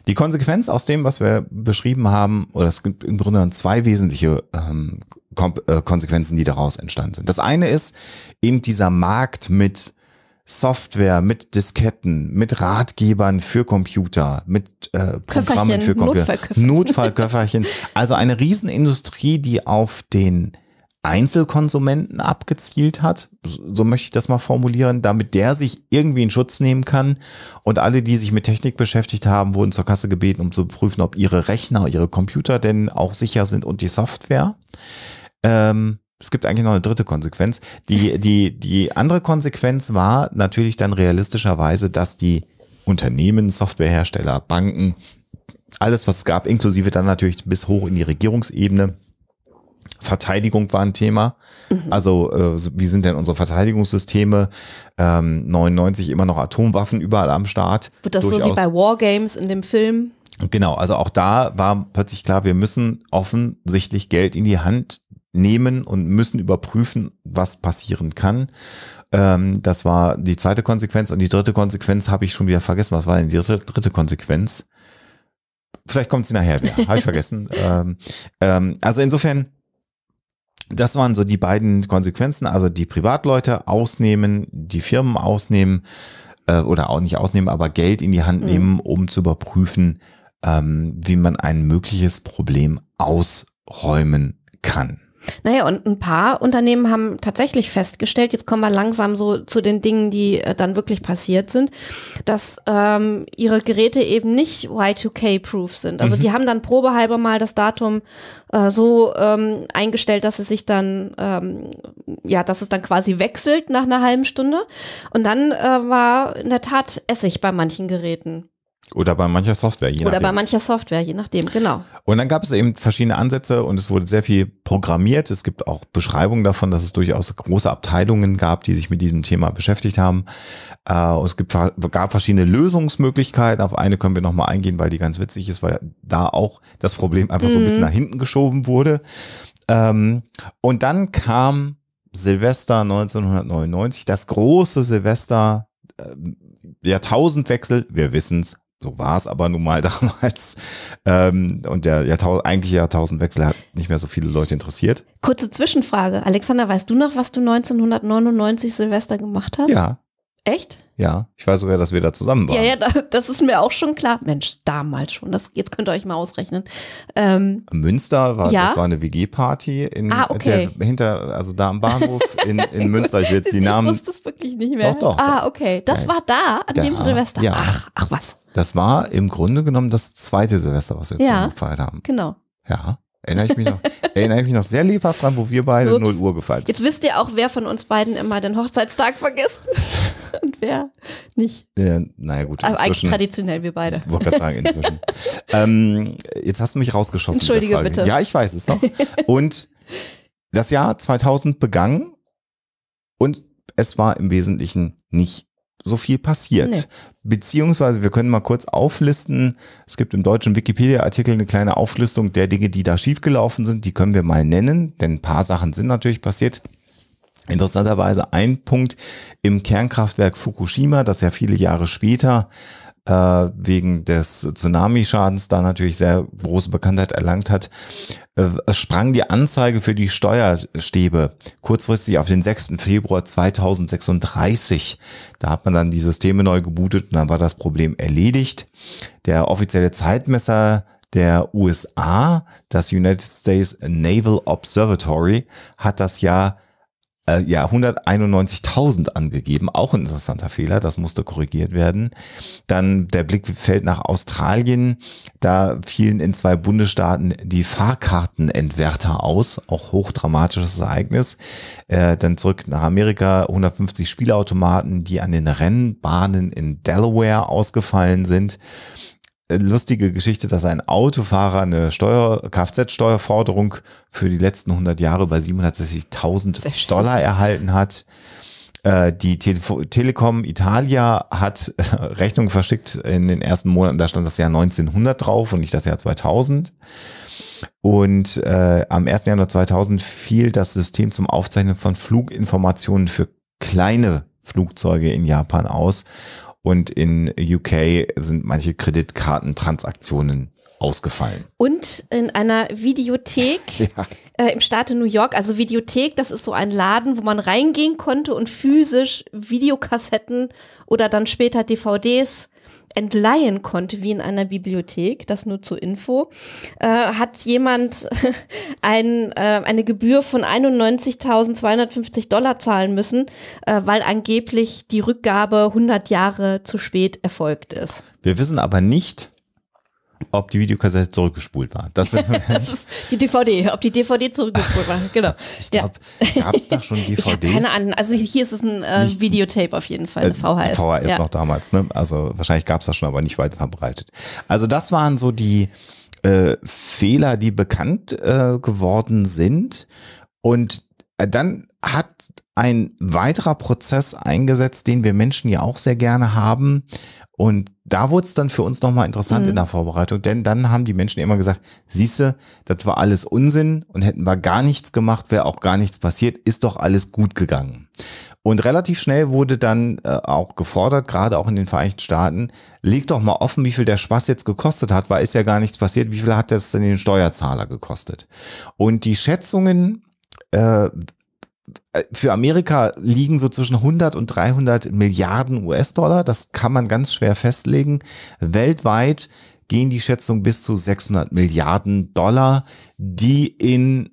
Die Konsequenz aus dem, was wir beschrieben haben, oder es gibt im Grunde zwei wesentliche ähm, äh, Konsequenzen, die daraus entstanden sind. Das eine ist eben dieser Markt mit Software, mit Disketten, mit Ratgebern für Computer, mit äh, Programmen für Computer, Notfallköfferchen. Notfallköfferchen. Also eine Riesenindustrie, die auf den Einzelkonsumenten abgezielt hat, so möchte ich das mal formulieren, damit der sich irgendwie in Schutz nehmen kann. Und alle, die sich mit Technik beschäftigt haben, wurden zur Kasse gebeten, um zu prüfen, ob ihre Rechner, ihre Computer denn auch sicher sind und die Software. Ähm, es gibt eigentlich noch eine dritte Konsequenz. Die, die, die andere Konsequenz war natürlich dann realistischerweise, dass die Unternehmen, Softwarehersteller, Banken, alles, was es gab, inklusive dann natürlich bis hoch in die Regierungsebene, Verteidigung war ein Thema. Mhm. Also äh, wie sind denn unsere Verteidigungssysteme? Ähm, 99 immer noch Atomwaffen überall am Start. Wird das Durchaus. so wie bei Wargames in dem Film? Genau, also auch da war plötzlich klar, wir müssen offensichtlich Geld in die Hand nehmen und müssen überprüfen, was passieren kann. Ähm, das war die zweite Konsequenz und die dritte Konsequenz habe ich schon wieder vergessen. Was war denn die dritte, dritte Konsequenz? Vielleicht kommt sie nachher wieder, habe ich vergessen. Ähm, ähm, also insofern, das waren so die beiden Konsequenzen, also die Privatleute ausnehmen, die Firmen ausnehmen äh, oder auch nicht ausnehmen, aber Geld in die Hand mhm. nehmen, um zu überprüfen, ähm, wie man ein mögliches Problem ausräumen kann. Naja, und ein paar Unternehmen haben tatsächlich festgestellt, jetzt kommen wir langsam so zu den Dingen, die äh, dann wirklich passiert sind, dass ähm, ihre Geräte eben nicht Y2K-proof sind. Also mhm. die haben dann probehalber mal das Datum äh, so ähm, eingestellt, dass es sich dann, ähm, ja, dass es dann quasi wechselt nach einer halben Stunde. Und dann äh, war in der Tat Essig bei manchen Geräten. Oder bei mancher Software, je Oder nachdem. Oder bei mancher Software, je nachdem, genau. Und dann gab es eben verschiedene Ansätze und es wurde sehr viel programmiert. Es gibt auch Beschreibungen davon, dass es durchaus große Abteilungen gab, die sich mit diesem Thema beschäftigt haben. Äh, und es gibt, gab verschiedene Lösungsmöglichkeiten. Auf eine können wir nochmal eingehen, weil die ganz witzig ist, weil da auch das Problem einfach mhm. so ein bisschen mhm. nach hinten geschoben wurde. Ähm, und dann kam Silvester 1999, das große Silvester ähm, Jahrtausendwechsel, wir wissen's, so war es aber nun mal damals. Ähm, und der Jahrtausend, eigentliche Jahrtausendwechsel hat nicht mehr so viele Leute interessiert. Kurze Zwischenfrage. Alexander, weißt du noch, was du 1999 Silvester gemacht hast? Ja. Echt? Ja, ich weiß sogar, dass wir da zusammen waren. Ja, ja, das ist mir auch schon klar. Mensch, damals schon. Das, jetzt könnt ihr euch mal ausrechnen. Ähm, Münster war, ja? das war eine WG-Party in ah, okay. der, hinter, also da am Bahnhof in, in Münster. Ich will jetzt die Namen. Ich wusste es wirklich nicht mehr. Doch, doch. Ah, okay. Das ja. war da an da, dem Silvester. Ja. Ach, ach was. Das war im Grunde genommen das zweite Silvester, was wir jetzt ja, gefeiert haben. Genau. Ja. Erinnere ich mich noch, erinnere ich mich noch sehr lebhaft dran, wo wir beide Ups. 0 Uhr gefallen sind. Jetzt wisst ihr auch, wer von uns beiden immer den Hochzeitstag vergisst und wer nicht. Äh, naja, gut. Aber eigentlich traditionell wir beide. Wollte gerade sagen, inzwischen. ähm, jetzt hast du mich rausgeschossen. Entschuldige bitte. Ja, ich weiß es noch. Und das Jahr 2000 begann und es war im Wesentlichen nicht so viel passiert. Nee. Beziehungsweise, wir können mal kurz auflisten. Es gibt im deutschen Wikipedia-Artikel eine kleine Auflistung der Dinge, die da schiefgelaufen sind. Die können wir mal nennen, denn ein paar Sachen sind natürlich passiert. Interessanterweise ein Punkt im Kernkraftwerk Fukushima, das ja viele Jahre später äh, wegen des Tsunami-Schadens da natürlich sehr große Bekanntheit erlangt hat, äh, sprang die Anzeige für die Steuerstäbe kurzfristig auf den 6. Februar 2036. Da hat man dann die Systeme neu gebootet und dann war das Problem erledigt. Der offizielle Zeitmesser der USA, das United States Naval Observatory, hat das Jahr äh, ja, 191.000 angegeben, auch ein interessanter Fehler, das musste korrigiert werden. Dann der Blick fällt nach Australien, da fielen in zwei Bundesstaaten die Fahrkartenentwerter aus, auch hochdramatisches Ereignis. Äh, dann zurück nach Amerika, 150 Spielautomaten, die an den Rennbahnen in Delaware ausgefallen sind. Äh, lustige Geschichte, dass ein Autofahrer eine Steuer, Kfz-Steuerforderung für die letzten 100 Jahre bei 760.000 Dollar erhalten hat. Äh, die Tele Telekom Italia hat äh, Rechnungen verschickt in den ersten Monaten, da stand das Jahr 1900 drauf und nicht das Jahr 2000. Und äh, am 1. Januar 2000 fiel das System zum Aufzeichnen von Fluginformationen für kleine Flugzeuge in Japan aus und in UK sind manche Kreditkartentransaktionen ausgefallen. Und in einer Videothek ja. äh, im Staate New York, also Videothek, das ist so ein Laden, wo man reingehen konnte und physisch Videokassetten oder dann später DVDs entleihen konnte, wie in einer Bibliothek, das nur zur Info, äh, hat jemand ein, äh, eine Gebühr von 91.250 Dollar zahlen müssen, äh, weil angeblich die Rückgabe 100 Jahre zu spät erfolgt ist. Wir wissen aber nicht, ob die Videokassette zurückgespult war. Das, das ist die DVD, ob die DVD zurückgespult war, genau. Ich glaube, ja. gab es da schon DVDs? keine Ahnung, also hier ist es ein äh, Videotape auf jeden Fall, eine äh, VHS. VHS ja. noch damals, ne? Also wahrscheinlich gab es das schon, aber nicht weit verbreitet. Also das waren so die äh, Fehler, die bekannt äh, geworden sind. Und äh, dann hat ein weiterer Prozess eingesetzt, den wir Menschen ja auch sehr gerne haben, und da wurde es dann für uns nochmal interessant mhm. in der Vorbereitung, denn dann haben die Menschen immer gesagt, siehste, das war alles Unsinn und hätten wir gar nichts gemacht, wäre auch gar nichts passiert, ist doch alles gut gegangen. Und relativ schnell wurde dann äh, auch gefordert, gerade auch in den Vereinigten Staaten, leg doch mal offen, wie viel der Spaß jetzt gekostet hat, weil ist ja gar nichts passiert, wie viel hat das denn den Steuerzahler gekostet? Und die Schätzungen äh, äh, für Amerika liegen so zwischen 100 und 300 Milliarden US-Dollar. Das kann man ganz schwer festlegen. Weltweit gehen die Schätzungen bis zu 600 Milliarden Dollar, die in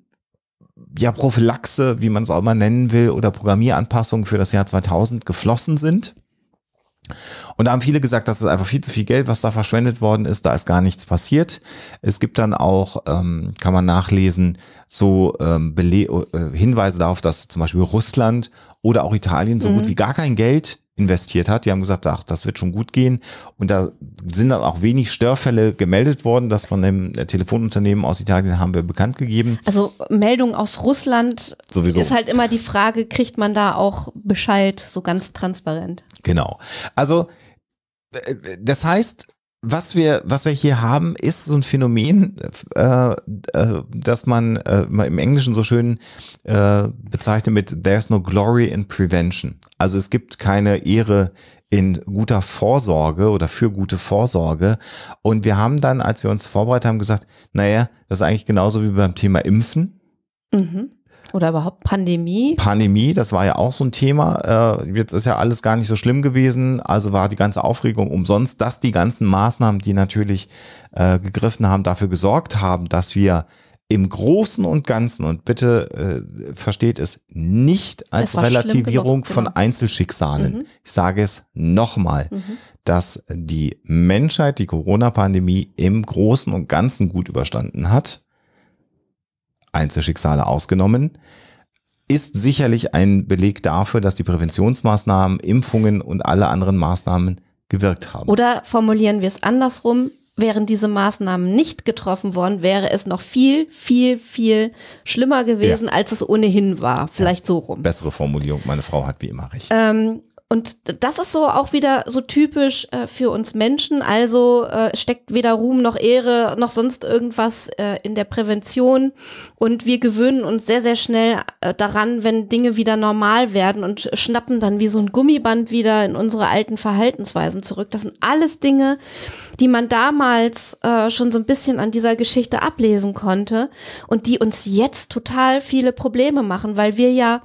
ja, Prophylaxe, wie man es auch immer nennen will, oder Programmieranpassungen für das Jahr 2000 geflossen sind. Und da haben viele gesagt, das ist einfach viel zu viel Geld, was da verschwendet worden ist. Da ist gar nichts passiert. Es gibt dann auch, ähm, kann man nachlesen, so ähm, Bele äh, Hinweise darauf, dass zum Beispiel Russland oder auch Italien so mhm. gut wie gar kein Geld investiert hat. Die haben gesagt, ach, das wird schon gut gehen. Und da sind dann auch wenig Störfälle gemeldet worden. Das von dem äh, Telefonunternehmen aus Italien haben wir bekannt gegeben. Also Meldungen aus Russland Sowieso. ist halt immer die Frage, kriegt man da auch Bescheid so ganz transparent? Genau. Also das heißt, was wir, was wir hier haben, ist so ein Phänomen, äh, äh, dass man äh, im Englischen so schön äh, bezeichnet mit There's no glory in prevention. Also es gibt keine Ehre in guter Vorsorge oder für gute Vorsorge. Und wir haben dann, als wir uns vorbereitet haben, gesagt, naja, das ist eigentlich genauso wie beim Thema Impfen. Mhm. Oder überhaupt Pandemie? Pandemie, das war ja auch so ein Thema. Äh, jetzt ist ja alles gar nicht so schlimm gewesen. Also war die ganze Aufregung umsonst, dass die ganzen Maßnahmen, die natürlich äh, gegriffen haben, dafür gesorgt haben, dass wir im Großen und Ganzen, und bitte äh, versteht es nicht als Relativierung genug, genau. von Einzelschicksalen. Mhm. Ich sage es nochmal, mhm. dass die Menschheit die Corona-Pandemie im Großen und Ganzen gut überstanden hat. Einzelschicksale ausgenommen, ist sicherlich ein Beleg dafür, dass die Präventionsmaßnahmen, Impfungen und alle anderen Maßnahmen gewirkt haben. Oder formulieren wir es andersrum, wären diese Maßnahmen nicht getroffen worden, wäre es noch viel, viel, viel schlimmer gewesen, ja. als es ohnehin war. Vielleicht ja. so rum. Bessere Formulierung, meine Frau hat wie immer recht. Ähm, und das ist so auch wieder so typisch äh, für uns Menschen. Also äh, steckt weder Ruhm noch Ehre noch sonst irgendwas äh, in der Prävention. Und wir gewöhnen uns sehr, sehr schnell äh, daran, wenn Dinge wieder normal werden und schnappen dann wie so ein Gummiband wieder in unsere alten Verhaltensweisen zurück. Das sind alles Dinge, die man damals äh, schon so ein bisschen an dieser Geschichte ablesen konnte und die uns jetzt total viele Probleme machen, weil wir ja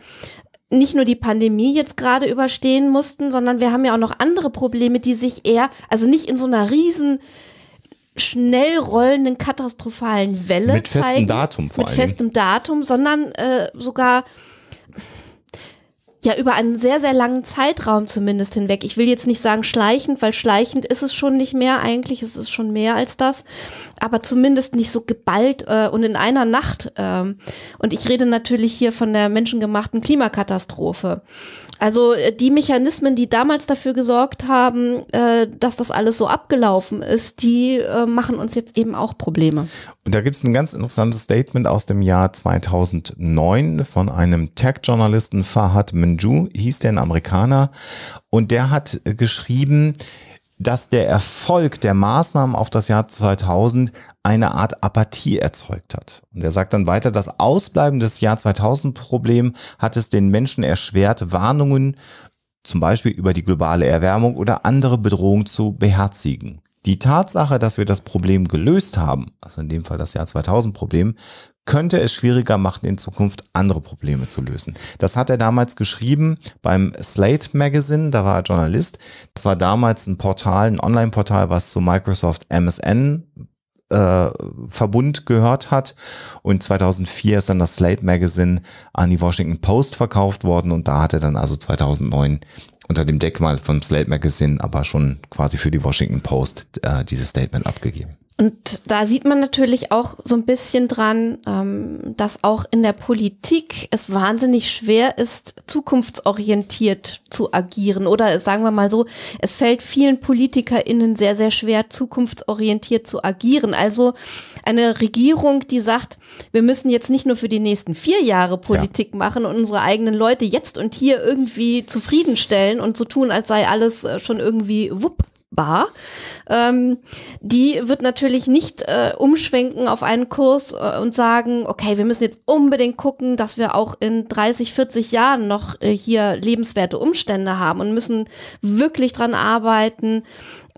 nicht nur die Pandemie jetzt gerade überstehen mussten, sondern wir haben ja auch noch andere Probleme, die sich eher, also nicht in so einer riesen schnell rollenden katastrophalen Welle mit zeigen. Mit festem Datum vor allem. Mit festem Datum, sondern äh, sogar ja über einen sehr, sehr langen Zeitraum zumindest hinweg. Ich will jetzt nicht sagen schleichend, weil schleichend ist es schon nicht mehr eigentlich, ist es schon mehr als das, aber zumindest nicht so geballt äh, und in einer Nacht. Äh. Und ich rede natürlich hier von der menschengemachten Klimakatastrophe. Also äh, die Mechanismen, die damals dafür gesorgt haben, äh, dass das alles so abgelaufen ist, die äh, machen uns jetzt eben auch Probleme. Und da gibt es ein ganz interessantes Statement aus dem Jahr 2009 von einem Tech-Journalisten Fahad Manju, hieß der ein Amerikaner, und der hat geschrieben, dass der Erfolg der Maßnahmen auf das Jahr 2000 eine Art Apathie erzeugt hat. Und er sagt dann weiter, das Ausbleiben des Jahr 2000 Problem hat es den Menschen erschwert, Warnungen zum Beispiel über die globale Erwärmung oder andere Bedrohungen zu beherzigen. Die Tatsache, dass wir das Problem gelöst haben, also in dem Fall das Jahr 2000 Problem, könnte es schwieriger machen, in Zukunft andere Probleme zu lösen. Das hat er damals geschrieben beim Slate Magazine, da war er Journalist. Das war damals ein Portal, ein Online-Portal, was zu Microsoft MSN äh, Verbund gehört hat. Und 2004 ist dann das Slate Magazine an die Washington Post verkauft worden und da hat er dann also 2009 unter dem Deckmal vom Slate Magazine, aber schon quasi für die Washington Post äh, dieses Statement abgegeben. Und da sieht man natürlich auch so ein bisschen dran, ähm, dass auch in der Politik es wahnsinnig schwer ist, zukunftsorientiert zu agieren. Oder sagen wir mal so, es fällt vielen PolitikerInnen sehr, sehr schwer, zukunftsorientiert zu agieren. Also eine Regierung, die sagt, wir müssen jetzt nicht nur für die nächsten vier Jahre Politik ja. machen und unsere eigenen Leute jetzt und hier irgendwie zufriedenstellen und so tun, als sei alles äh, schon irgendwie wuppbar, ähm, die wird natürlich nicht äh, umschwenken auf einen Kurs äh, und sagen, okay, wir müssen jetzt unbedingt gucken, dass wir auch in 30, 40 Jahren noch äh, hier lebenswerte Umstände haben und müssen wirklich dran arbeiten,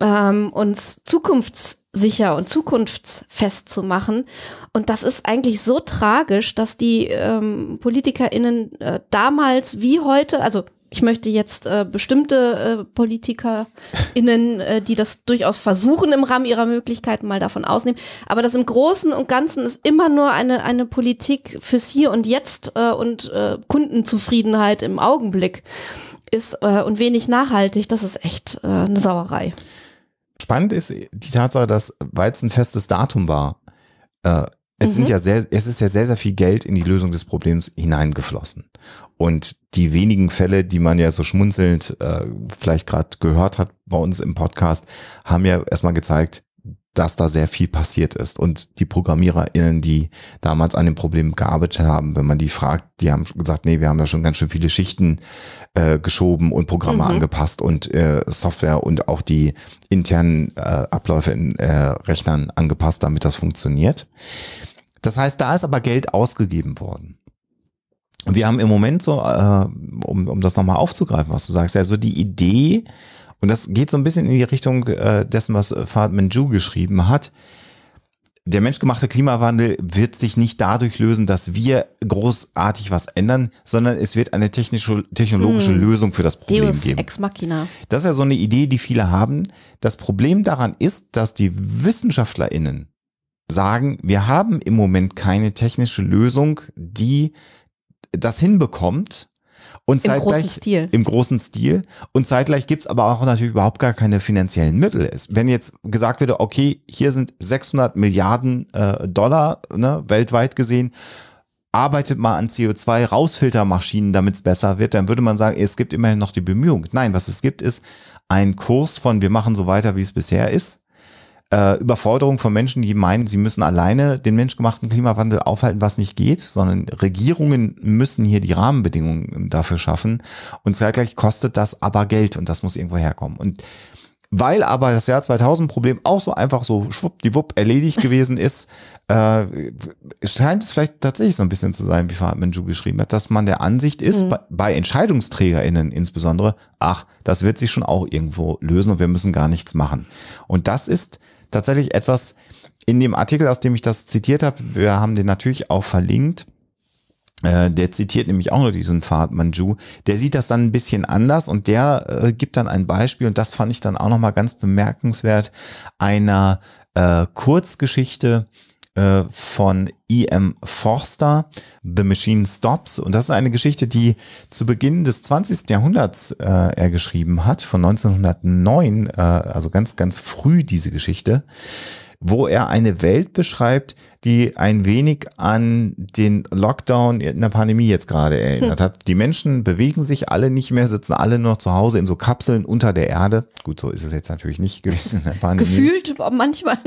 ähm, uns zukunftssicher und zukunftsfest zu machen. Und das ist eigentlich so tragisch, dass die ähm, PolitikerInnen äh, damals wie heute, also ich möchte jetzt äh, bestimmte äh, PolitikerInnen, äh, die das durchaus versuchen im Rahmen ihrer Möglichkeiten, mal davon ausnehmen. Aber das im Großen und Ganzen ist immer nur eine, eine Politik fürs Hier und Jetzt äh, und äh, Kundenzufriedenheit im Augenblick ist äh, und wenig nachhaltig. Das ist echt äh, eine Sauerei. Spannend ist die Tatsache, dass Weizen festes Datum war. Äh, es mhm. sind ja sehr, es ist ja sehr, sehr viel Geld in die Lösung des Problems hineingeflossen. Und die wenigen Fälle, die man ja so schmunzelnd äh, vielleicht gerade gehört hat bei uns im Podcast, haben ja erstmal gezeigt, dass da sehr viel passiert ist. Und die ProgrammiererInnen, die damals an dem Problem gearbeitet haben, wenn man die fragt, die haben gesagt, nee, wir haben da schon ganz schön viele Schichten äh, geschoben und Programme mhm. angepasst und äh, Software und auch die internen äh, Abläufe in äh, Rechnern angepasst, damit das funktioniert. Das heißt, da ist aber Geld ausgegeben worden. Und wir haben im Moment so, äh, um, um das nochmal aufzugreifen, was du sagst, also die Idee, und das geht so ein bisschen in die Richtung äh, dessen, was äh, Fahad Menju geschrieben hat. Der menschgemachte Klimawandel wird sich nicht dadurch lösen, dass wir großartig was ändern, sondern es wird eine technische, technologische hm. Lösung für das Problem Deus geben. Ex machina. Das ist ja so eine Idee, die viele haben. Das Problem daran ist, dass die WissenschaftlerInnen sagen, wir haben im Moment keine technische Lösung, die das hinbekommt, und zeitgleich, Im großen Stil. Im großen Stil. Und zeitgleich gibt's aber auch natürlich überhaupt gar keine finanziellen Mittel. Wenn jetzt gesagt würde, okay, hier sind 600 Milliarden äh, Dollar ne, weltweit gesehen, arbeitet mal an CO2-Rausfiltermaschinen, damit's besser wird, dann würde man sagen, es gibt immerhin noch die Bemühung. Nein, was es gibt, ist ein Kurs von wir machen so weiter, wie es bisher ist äh, Überforderung von Menschen, die meinen, sie müssen alleine den menschgemachten Klimawandel aufhalten, was nicht geht, sondern Regierungen müssen hier die Rahmenbedingungen ähm, dafür schaffen. Und zeitgleich kostet das aber Geld und das muss irgendwo herkommen. Und weil aber das Jahr 2000 Problem auch so einfach so schwuppdiwupp erledigt gewesen ist, äh, scheint es vielleicht tatsächlich so ein bisschen zu sein, wie Fahad Menju geschrieben hat, dass man der Ansicht ist, mhm. bei, bei EntscheidungsträgerInnen insbesondere, ach, das wird sich schon auch irgendwo lösen und wir müssen gar nichts machen. Und das ist tatsächlich etwas in dem Artikel, aus dem ich das zitiert habe. Wir haben den natürlich auch verlinkt. Äh, der zitiert nämlich auch nur diesen Fahrt Manju. Der sieht das dann ein bisschen anders und der äh, gibt dann ein Beispiel und das fand ich dann auch nochmal ganz bemerkenswert einer äh, Kurzgeschichte äh, von E.M. Forster, The Machine Stops. Und das ist eine Geschichte, die zu Beginn des 20. Jahrhunderts äh, er geschrieben hat, von 1909, äh, also ganz, ganz früh diese Geschichte wo er eine Welt beschreibt, die ein wenig an den Lockdown in der Pandemie jetzt gerade erinnert hat. Die Menschen bewegen sich alle nicht mehr, sitzen alle nur noch zu Hause in so Kapseln unter der Erde. Gut, so ist es jetzt natürlich nicht gewesen in der Pandemie. Gefühlt manchmal.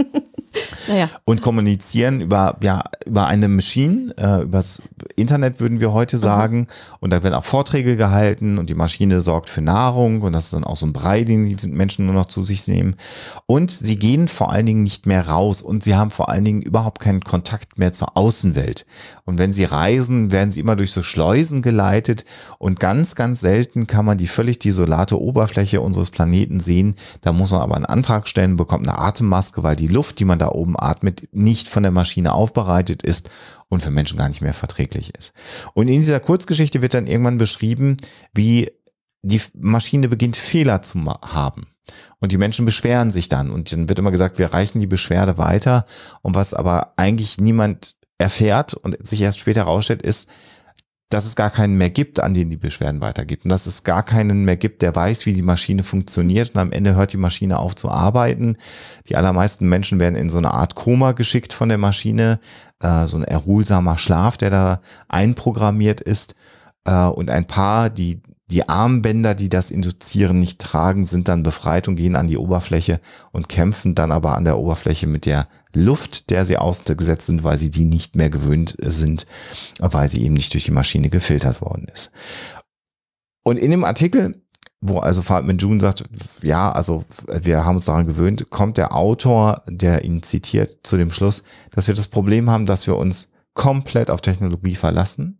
naja. Und kommunizieren über, ja, über eine Maschine, äh, übers Internet würden wir heute mhm. sagen. Mhm. Und da werden auch Vorträge gehalten und die Maschine sorgt für Nahrung und das ist dann auch so ein Brei, den die Menschen nur noch zu sich nehmen. Und sie gehen vor allen Dingen nicht mehr mehr raus und sie haben vor allen Dingen überhaupt keinen Kontakt mehr zur Außenwelt. Und wenn sie reisen, werden sie immer durch so Schleusen geleitet und ganz, ganz selten kann man die völlig desolate Oberfläche unseres Planeten sehen. Da muss man aber einen Antrag stellen, bekommt eine Atemmaske, weil die Luft, die man da oben atmet, nicht von der Maschine aufbereitet ist und für Menschen gar nicht mehr verträglich ist. Und in dieser Kurzgeschichte wird dann irgendwann beschrieben, wie die Maschine beginnt Fehler zu haben. Und die Menschen beschweren sich dann. Und dann wird immer gesagt, wir reichen die Beschwerde weiter. Und was aber eigentlich niemand erfährt und sich erst später herausstellt, ist, dass es gar keinen mehr gibt, an den die Beschwerden weitergeht. Und dass es gar keinen mehr gibt, der weiß, wie die Maschine funktioniert. Und am Ende hört die Maschine auf zu arbeiten. Die allermeisten Menschen werden in so eine Art Koma geschickt von der Maschine. Äh, so ein erholsamer Schlaf, der da einprogrammiert ist. Äh, und ein paar, die die Armbänder, die das induzieren, nicht tragen, sind dann befreit und gehen an die Oberfläche und kämpfen dann aber an der Oberfläche mit der Luft, der sie ausgesetzt sind, weil sie die nicht mehr gewöhnt sind, weil sie eben nicht durch die Maschine gefiltert worden ist. Und in dem Artikel, wo also Fatman June sagt, ja, also wir haben uns daran gewöhnt, kommt der Autor, der ihn zitiert, zu dem Schluss, dass wir das Problem haben, dass wir uns komplett auf Technologie verlassen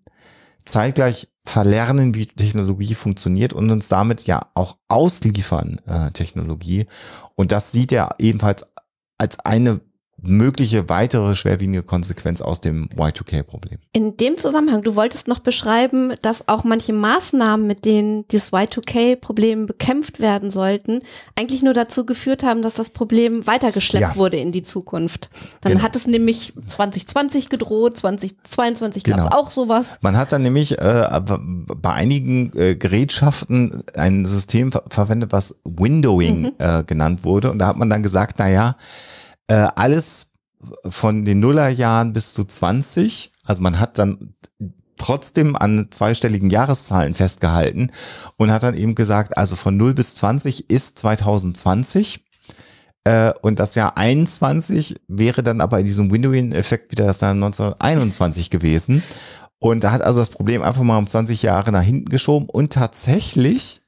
zeitgleich verlernen, wie Technologie funktioniert und uns damit ja auch ausliefern, äh, Technologie. Und das sieht er ebenfalls als eine mögliche weitere schwerwiegende Konsequenz aus dem Y2K-Problem. In dem Zusammenhang, du wolltest noch beschreiben, dass auch manche Maßnahmen, mit denen das Y2K-Problem bekämpft werden sollten, eigentlich nur dazu geführt haben, dass das Problem weitergeschleppt ja. wurde in die Zukunft. Dann genau. hat es nämlich 2020 gedroht, 2022 gab es genau. auch sowas. Man hat dann nämlich äh, bei einigen äh, Gerätschaften ein System ver verwendet, was Windowing mhm. äh, genannt wurde. Und da hat man dann gesagt, naja, ja äh, alles von den Nullerjahren bis zu 20. Also man hat dann trotzdem an zweistelligen Jahreszahlen festgehalten und hat dann eben gesagt, also von 0 bis 20 ist 2020. Äh, und das Jahr 21 wäre dann aber in diesem Windowing-Effekt wieder das Jahr 1921 gewesen. Und da hat also das Problem einfach mal um 20 Jahre nach hinten geschoben. Und tatsächlich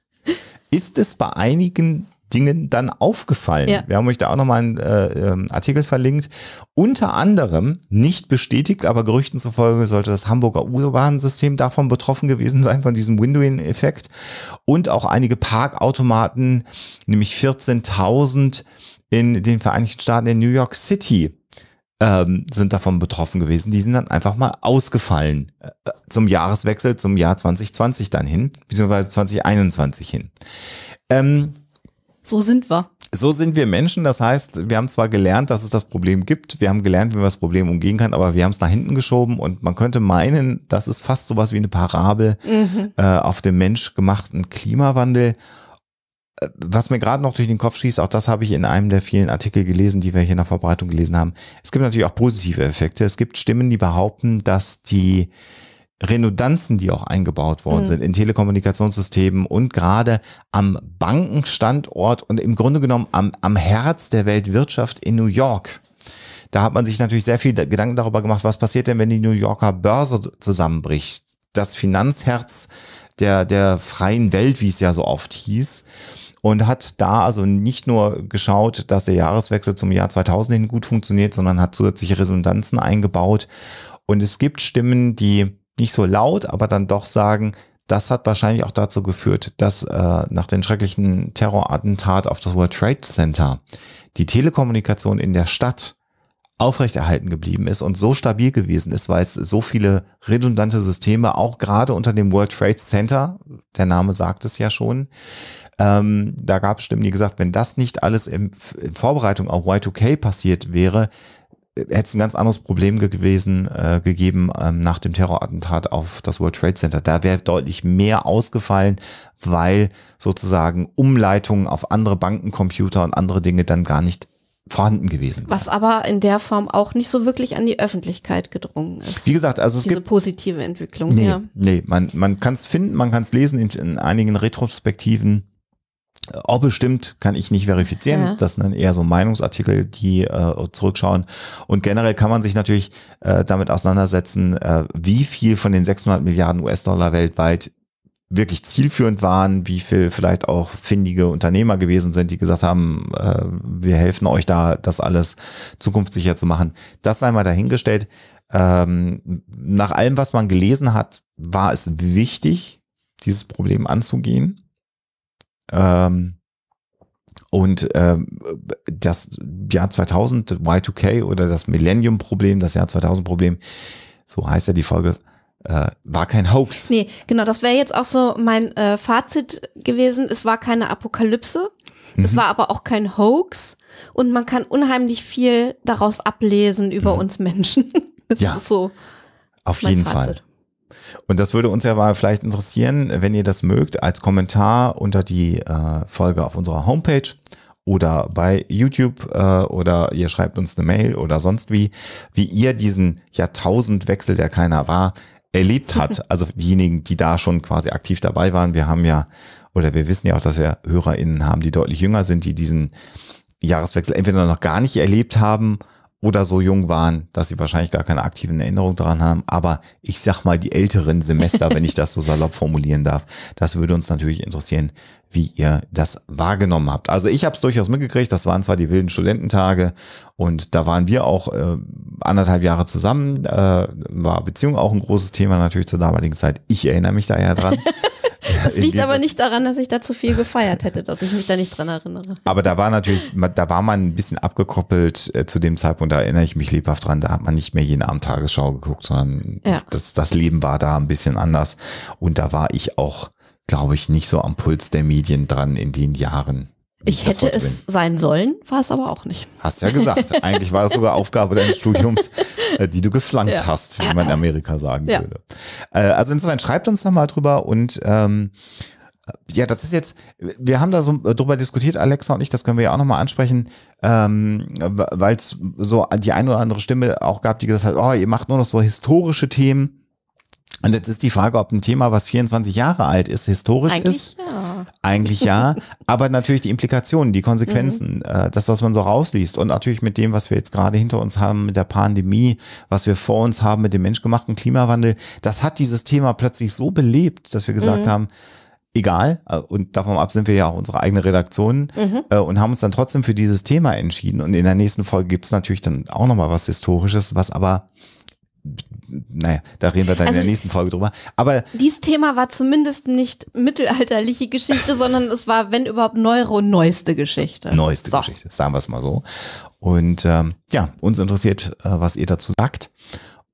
ist es bei einigen Dingen dann aufgefallen? Ja. Wir haben euch da auch nochmal einen äh, ähm, Artikel verlinkt. Unter anderem, nicht bestätigt, aber Gerüchten zufolge sollte das Hamburger U-Bahn-System davon betroffen gewesen sein, von diesem Windowing-Effekt. Und auch einige Parkautomaten, nämlich 14.000 in den Vereinigten Staaten in New York City ähm, sind davon betroffen gewesen. Die sind dann einfach mal ausgefallen äh, zum Jahreswechsel, zum Jahr 2020 dann hin, beziehungsweise 2021 hin. Ähm, so sind wir. So sind wir Menschen. Das heißt, wir haben zwar gelernt, dass es das Problem gibt. Wir haben gelernt, wie man das Problem umgehen kann, aber wir haben es nach hinten geschoben und man könnte meinen, das ist fast sowas wie eine Parabel mhm. äh, auf dem menschgemachten Klimawandel. Äh, was mir gerade noch durch den Kopf schießt, auch das habe ich in einem der vielen Artikel gelesen, die wir hier in der Verbreitung gelesen haben. Es gibt natürlich auch positive Effekte. Es gibt Stimmen, die behaupten, dass die Redundanzen, die auch eingebaut worden mhm. sind in Telekommunikationssystemen und gerade am Bankenstandort und im Grunde genommen am, am Herz der Weltwirtschaft in New York. Da hat man sich natürlich sehr viel Gedanken darüber gemacht, was passiert denn, wenn die New Yorker Börse zusammenbricht? Das Finanzherz der, der freien Welt, wie es ja so oft hieß und hat da also nicht nur geschaut, dass der Jahreswechsel zum Jahr 2000 hin gut funktioniert, sondern hat zusätzliche Resonanzen eingebaut. Und es gibt Stimmen, die nicht so laut, aber dann doch sagen, das hat wahrscheinlich auch dazu geführt, dass äh, nach dem schrecklichen Terrorattentat auf das World Trade Center die Telekommunikation in der Stadt aufrechterhalten geblieben ist und so stabil gewesen ist, weil es so viele redundante Systeme auch gerade unter dem World Trade Center, der Name sagt es ja schon, ähm, da gab es Stimmen, die gesagt, wenn das nicht alles im, in Vorbereitung auf Y2K passiert wäre, hätte es ein ganz anderes Problem gewesen, äh, gegeben ähm, nach dem Terrorattentat auf das World Trade Center. Da wäre deutlich mehr ausgefallen, weil sozusagen Umleitungen auf andere Bankencomputer und andere Dinge dann gar nicht vorhanden gewesen. Was war. aber in der Form auch nicht so wirklich an die Öffentlichkeit gedrungen ist. Wie gesagt, also es diese gibt positive Entwicklung. Nee, ja. nee man, man kann es finden, man kann es lesen in, in einigen Retrospektiven ob bestimmt kann ich nicht verifizieren. Ja. Das sind dann eher so Meinungsartikel, die äh, zurückschauen. Und generell kann man sich natürlich äh, damit auseinandersetzen, äh, wie viel von den 600 Milliarden US-Dollar weltweit wirklich zielführend waren, wie viel vielleicht auch findige Unternehmer gewesen sind, die gesagt haben, äh, wir helfen euch da, das alles zukunftssicher zu machen. Das sei mal dahingestellt. Ähm, nach allem, was man gelesen hat, war es wichtig, dieses Problem anzugehen. Ähm, und ähm, das Jahr 2000, Y2K oder das Millennium-Problem, das Jahr 2000-Problem, so heißt ja die Folge, äh, war kein Hoax. Nee, genau, das wäre jetzt auch so mein äh, Fazit gewesen. Es war keine Apokalypse, mhm. es war aber auch kein Hoax und man kann unheimlich viel daraus ablesen über mhm. uns Menschen. Das ja. ist so. Auf jeden Fazit. Fall. Und das würde uns ja mal vielleicht interessieren, wenn ihr das mögt, als Kommentar unter die äh, Folge auf unserer Homepage oder bei YouTube äh, oder ihr schreibt uns eine Mail oder sonst wie, wie ihr diesen Jahrtausendwechsel, der keiner war, erlebt hat. Also diejenigen, die da schon quasi aktiv dabei waren. Wir haben ja, oder wir wissen ja auch, dass wir HörerInnen haben, die deutlich jünger sind, die diesen Jahreswechsel entweder noch gar nicht erlebt haben oder so jung waren, dass sie wahrscheinlich gar keine aktiven Erinnerungen daran haben. Aber ich sag mal, die älteren Semester, wenn ich das so salopp formulieren darf, das würde uns natürlich interessieren, wie ihr das wahrgenommen habt. Also ich habe es durchaus mitgekriegt, das waren zwar die wilden Studententage und da waren wir auch äh, anderthalb Jahre zusammen, äh, war Beziehung auch ein großes Thema natürlich zur damaligen Zeit. Ich erinnere mich da ja dran. Das liegt aber nicht daran, dass ich da zu viel gefeiert hätte, dass ich mich da nicht dran erinnere. Aber da war natürlich, da war man ein bisschen abgekoppelt äh, zu dem Zeitpunkt, da erinnere ich mich lebhaft dran, da hat man nicht mehr jeden Abend Tagesschau geguckt, sondern ja. das, das Leben war da ein bisschen anders. Und da war ich auch, glaube ich, nicht so am Puls der Medien dran in den Jahren. Ich hätte es bin. sein sollen, war es aber auch nicht. Hast ja gesagt. Eigentlich war es sogar Aufgabe deines Studiums, äh, die du geflankt ja. hast, wie man in Amerika sagen ja. würde. Äh, also insofern schreibt uns nochmal drüber und ähm, äh, ja, das ist jetzt, wir haben da so drüber diskutiert, Alexa und ich, das können wir ja auch nochmal ansprechen, ähm, weil es so die eine oder andere Stimme auch gab, die gesagt hat, oh, ihr macht nur noch so historische Themen. Und jetzt ist die Frage, ob ein Thema, was 24 Jahre alt ist, historisch Eigentlich ist. Ja. Eigentlich ja. aber natürlich die Implikationen, die Konsequenzen, mhm. Äh, das, was man so rausliest. Und natürlich mit dem, was wir jetzt gerade hinter uns haben, mit der Pandemie, was wir vor uns haben, mit dem menschgemachten Klimawandel, das hat dieses Thema plötzlich so belebt, dass wir gesagt mhm. haben, egal, äh, und davon ab sind wir ja auch unsere eigene Redaktion mhm. Äh, und haben uns dann trotzdem für dieses Thema entschieden. Und in der nächsten Folge gibt es natürlich dann auch nochmal was Historisches, was aber naja, da reden wir dann also in der also, nächsten Folge drüber. Aber dieses Thema war zumindest nicht mittelalterliche Geschichte, sondern es war, wenn überhaupt, neuere und neueste Geschichte. Neueste so. Geschichte, sagen wir es mal so. Und ähm, ja, uns interessiert, äh, was ihr dazu sagt.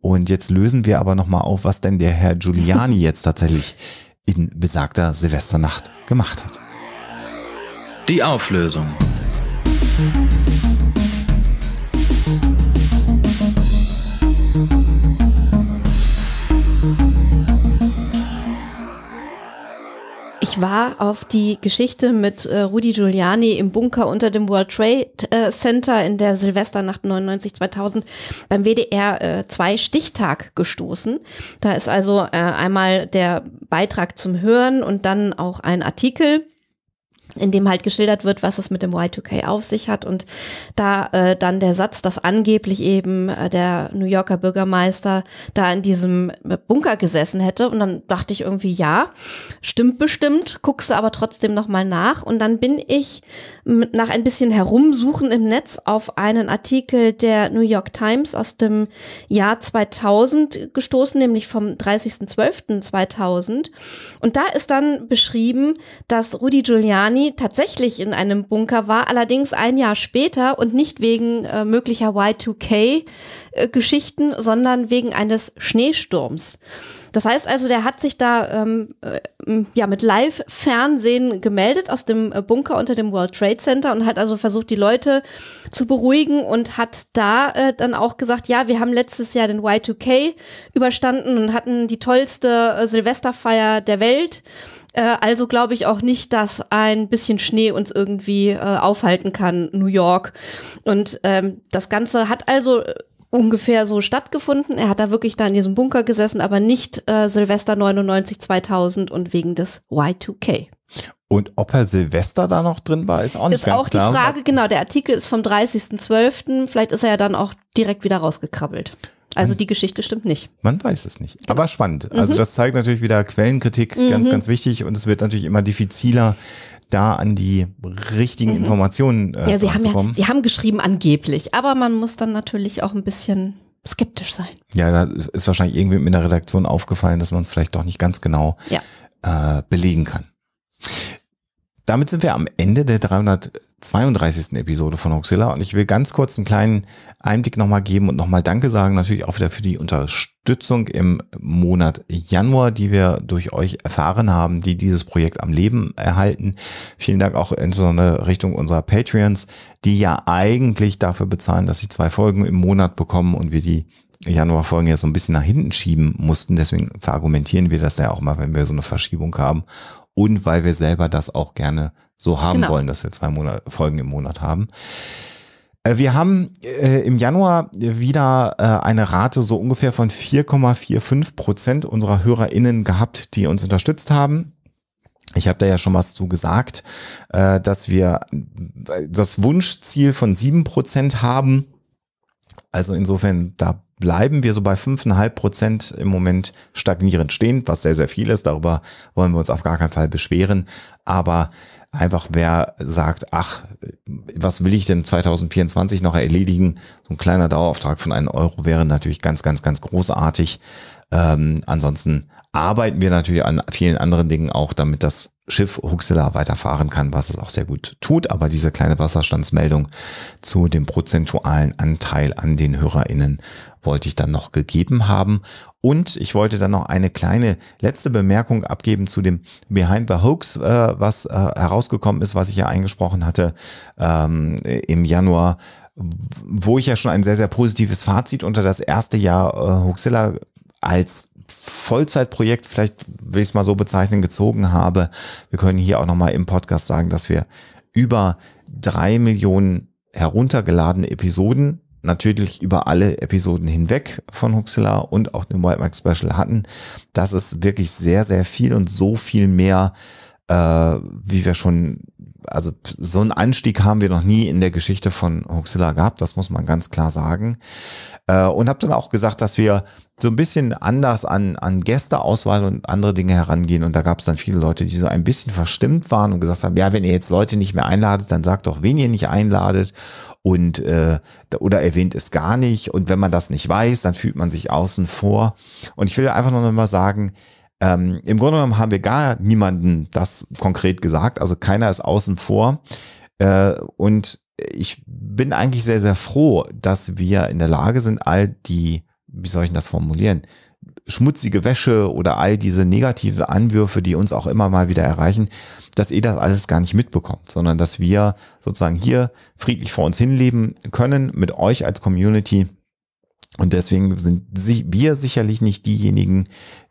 Und jetzt lösen wir aber nochmal auf, was denn der Herr Giuliani jetzt tatsächlich in besagter Silvesternacht gemacht hat. Die Auflösung. war auf die Geschichte mit äh, Rudi Giuliani im Bunker unter dem World Trade äh, Center in der Silvesternacht 99 2000 beim WDR 2 äh, Stichtag gestoßen. Da ist also äh, einmal der Beitrag zum Hören und dann auch ein Artikel in dem halt geschildert wird, was es mit dem Y2K auf sich hat. Und da äh, dann der Satz, dass angeblich eben äh, der New Yorker Bürgermeister da in diesem äh, Bunker gesessen hätte. Und dann dachte ich irgendwie, ja, stimmt bestimmt, guckst du aber trotzdem nochmal nach. Und dann bin ich mit, nach ein bisschen Herumsuchen im Netz auf einen Artikel der New York Times aus dem Jahr 2000 gestoßen, nämlich vom 30.12.2000. Und da ist dann beschrieben, dass Rudi Giuliani Giuliani tatsächlich in einem Bunker war, allerdings ein Jahr später und nicht wegen äh, möglicher Y2K-Geschichten, sondern wegen eines Schneesturms. Das heißt also, der hat sich da ähm, äh, ja mit Live-Fernsehen gemeldet aus dem äh, Bunker unter dem World Trade Center und hat also versucht, die Leute zu beruhigen und hat da äh, dann auch gesagt, ja, wir haben letztes Jahr den Y2K überstanden und hatten die tollste äh, Silvesterfeier der Welt. Äh, also glaube ich auch nicht, dass ein bisschen Schnee uns irgendwie äh, aufhalten kann, New York. Und ähm, das Ganze hat also äh, ungefähr so stattgefunden. Er hat da wirklich da in diesem Bunker gesessen, aber nicht äh, Silvester 99 2000 und wegen des Y2K. Und ob Herr Silvester da noch drin war, ist auch nicht ist ganz klar. Ist auch die Frage, genau, der Artikel ist vom 30.12., vielleicht ist er ja dann auch direkt wieder rausgekrabbelt. Also die Geschichte stimmt nicht. Man weiß es nicht. Genau. Aber spannend. Also mhm. das zeigt natürlich wieder Quellenkritik, mhm. ganz, ganz wichtig. Und es wird natürlich immer diffiziler, da an die richtigen mhm. Informationen äh, ja, sie haben ja, Sie haben geschrieben angeblich, aber man muss dann natürlich auch ein bisschen skeptisch sein. Ja, da ist wahrscheinlich irgendwie in der Redaktion aufgefallen, dass man es vielleicht doch nicht ganz genau ja. äh, belegen kann. Damit sind wir am Ende der 332. Episode von Hoxilla und ich will ganz kurz einen kleinen Einblick nochmal geben und nochmal Danke sagen, natürlich auch wieder für die Unterstützung im Monat Januar, die wir durch euch erfahren haben, die dieses Projekt am Leben erhalten. Vielen Dank auch insbesondere Richtung unserer Patreons, die ja eigentlich dafür bezahlen, dass sie zwei Folgen im Monat bekommen und wir die Januarfolgen ja so ein bisschen nach hinten schieben mussten. Deswegen verargumentieren wir das ja auch mal, wenn wir so eine Verschiebung haben und weil wir selber das auch gerne so haben genau. wollen, dass wir zwei Monat, Folgen im Monat haben. Äh, wir haben äh, im Januar wieder äh, eine Rate so ungefähr von 4,45 Prozent unserer HörerInnen gehabt, die uns unterstützt haben. Ich habe da ja schon was zu gesagt, äh, dass wir äh, das Wunschziel von 7 Prozent haben also insofern, da bleiben wir so bei 5,5 Prozent im Moment stagnierend stehen, was sehr, sehr viel ist. Darüber wollen wir uns auf gar keinen Fall beschweren. Aber einfach wer sagt, ach, was will ich denn 2024 noch erledigen? So ein kleiner Dauerauftrag von einem Euro wäre natürlich ganz, ganz, ganz großartig. Ähm, ansonsten arbeiten wir natürlich an vielen anderen Dingen auch, damit das Schiff Huxela weiterfahren kann, was es auch sehr gut tut. Aber diese kleine Wasserstandsmeldung zu dem prozentualen Anteil an den HörerInnen wollte ich dann noch gegeben haben. Und ich wollte dann noch eine kleine letzte Bemerkung abgeben zu dem Behind the Hoax, äh, was äh, herausgekommen ist, was ich ja eingesprochen hatte ähm, im Januar wo ich ja schon ein sehr, sehr positives Fazit unter das erste Jahr äh, Huxilla als Vollzeitprojekt, vielleicht will ich es mal so bezeichnen, gezogen habe. Wir können hier auch nochmal im Podcast sagen, dass wir über drei Millionen heruntergeladene Episoden, natürlich über alle Episoden hinweg von Huxilla und auch dem White Mark Special hatten. Das ist wirklich sehr, sehr viel und so viel mehr, äh, wie wir schon also so einen Anstieg haben wir noch nie in der Geschichte von Huxilla gehabt, das muss man ganz klar sagen. Äh, und habe dann auch gesagt, dass wir so ein bisschen anders an, an Gästeauswahl und andere Dinge herangehen. Und da gab es dann viele Leute, die so ein bisschen verstimmt waren und gesagt haben, ja, wenn ihr jetzt Leute nicht mehr einladet, dann sagt doch, wen ihr nicht einladet und äh, oder erwähnt es gar nicht. Und wenn man das nicht weiß, dann fühlt man sich außen vor. Und ich will einfach nur noch mal sagen, ähm, Im Grunde genommen haben wir gar niemanden das konkret gesagt, also keiner ist außen vor. Äh, und ich bin eigentlich sehr, sehr froh, dass wir in der Lage sind, all die, wie soll ich das formulieren, schmutzige Wäsche oder all diese negativen Anwürfe, die uns auch immer mal wieder erreichen, dass ihr das alles gar nicht mitbekommt, sondern dass wir sozusagen hier friedlich vor uns hinleben können mit euch als Community und deswegen sind wir sicherlich nicht diejenigen,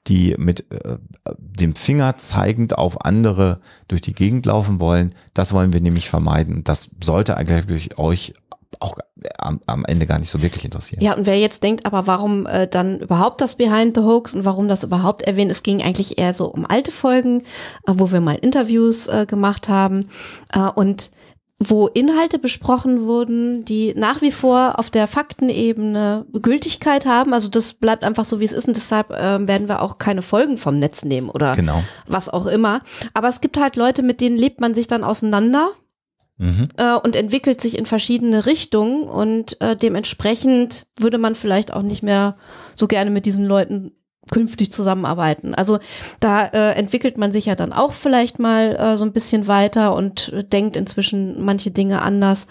die mit äh, dem Finger zeigend auf andere durch die Gegend laufen wollen. Das wollen wir nämlich vermeiden. Das sollte eigentlich euch auch äh, am, am, Ende gar nicht so wirklich interessieren. Ja, und wer jetzt denkt, aber warum äh, dann überhaupt das Behind the Hoax und warum das überhaupt erwähnt, es ging eigentlich eher so um alte Folgen, äh, wo wir mal Interviews äh, gemacht haben äh, und wo Inhalte besprochen wurden, die nach wie vor auf der Faktenebene Gültigkeit haben. Also das bleibt einfach so, wie es ist und deshalb äh, werden wir auch keine Folgen vom Netz nehmen oder genau. was auch immer. Aber es gibt halt Leute, mit denen lebt man sich dann auseinander mhm. äh, und entwickelt sich in verschiedene Richtungen und äh, dementsprechend würde man vielleicht auch nicht mehr so gerne mit diesen Leuten künftig zusammenarbeiten. Also da äh, entwickelt man sich ja dann auch vielleicht mal äh, so ein bisschen weiter und denkt inzwischen manche Dinge anders.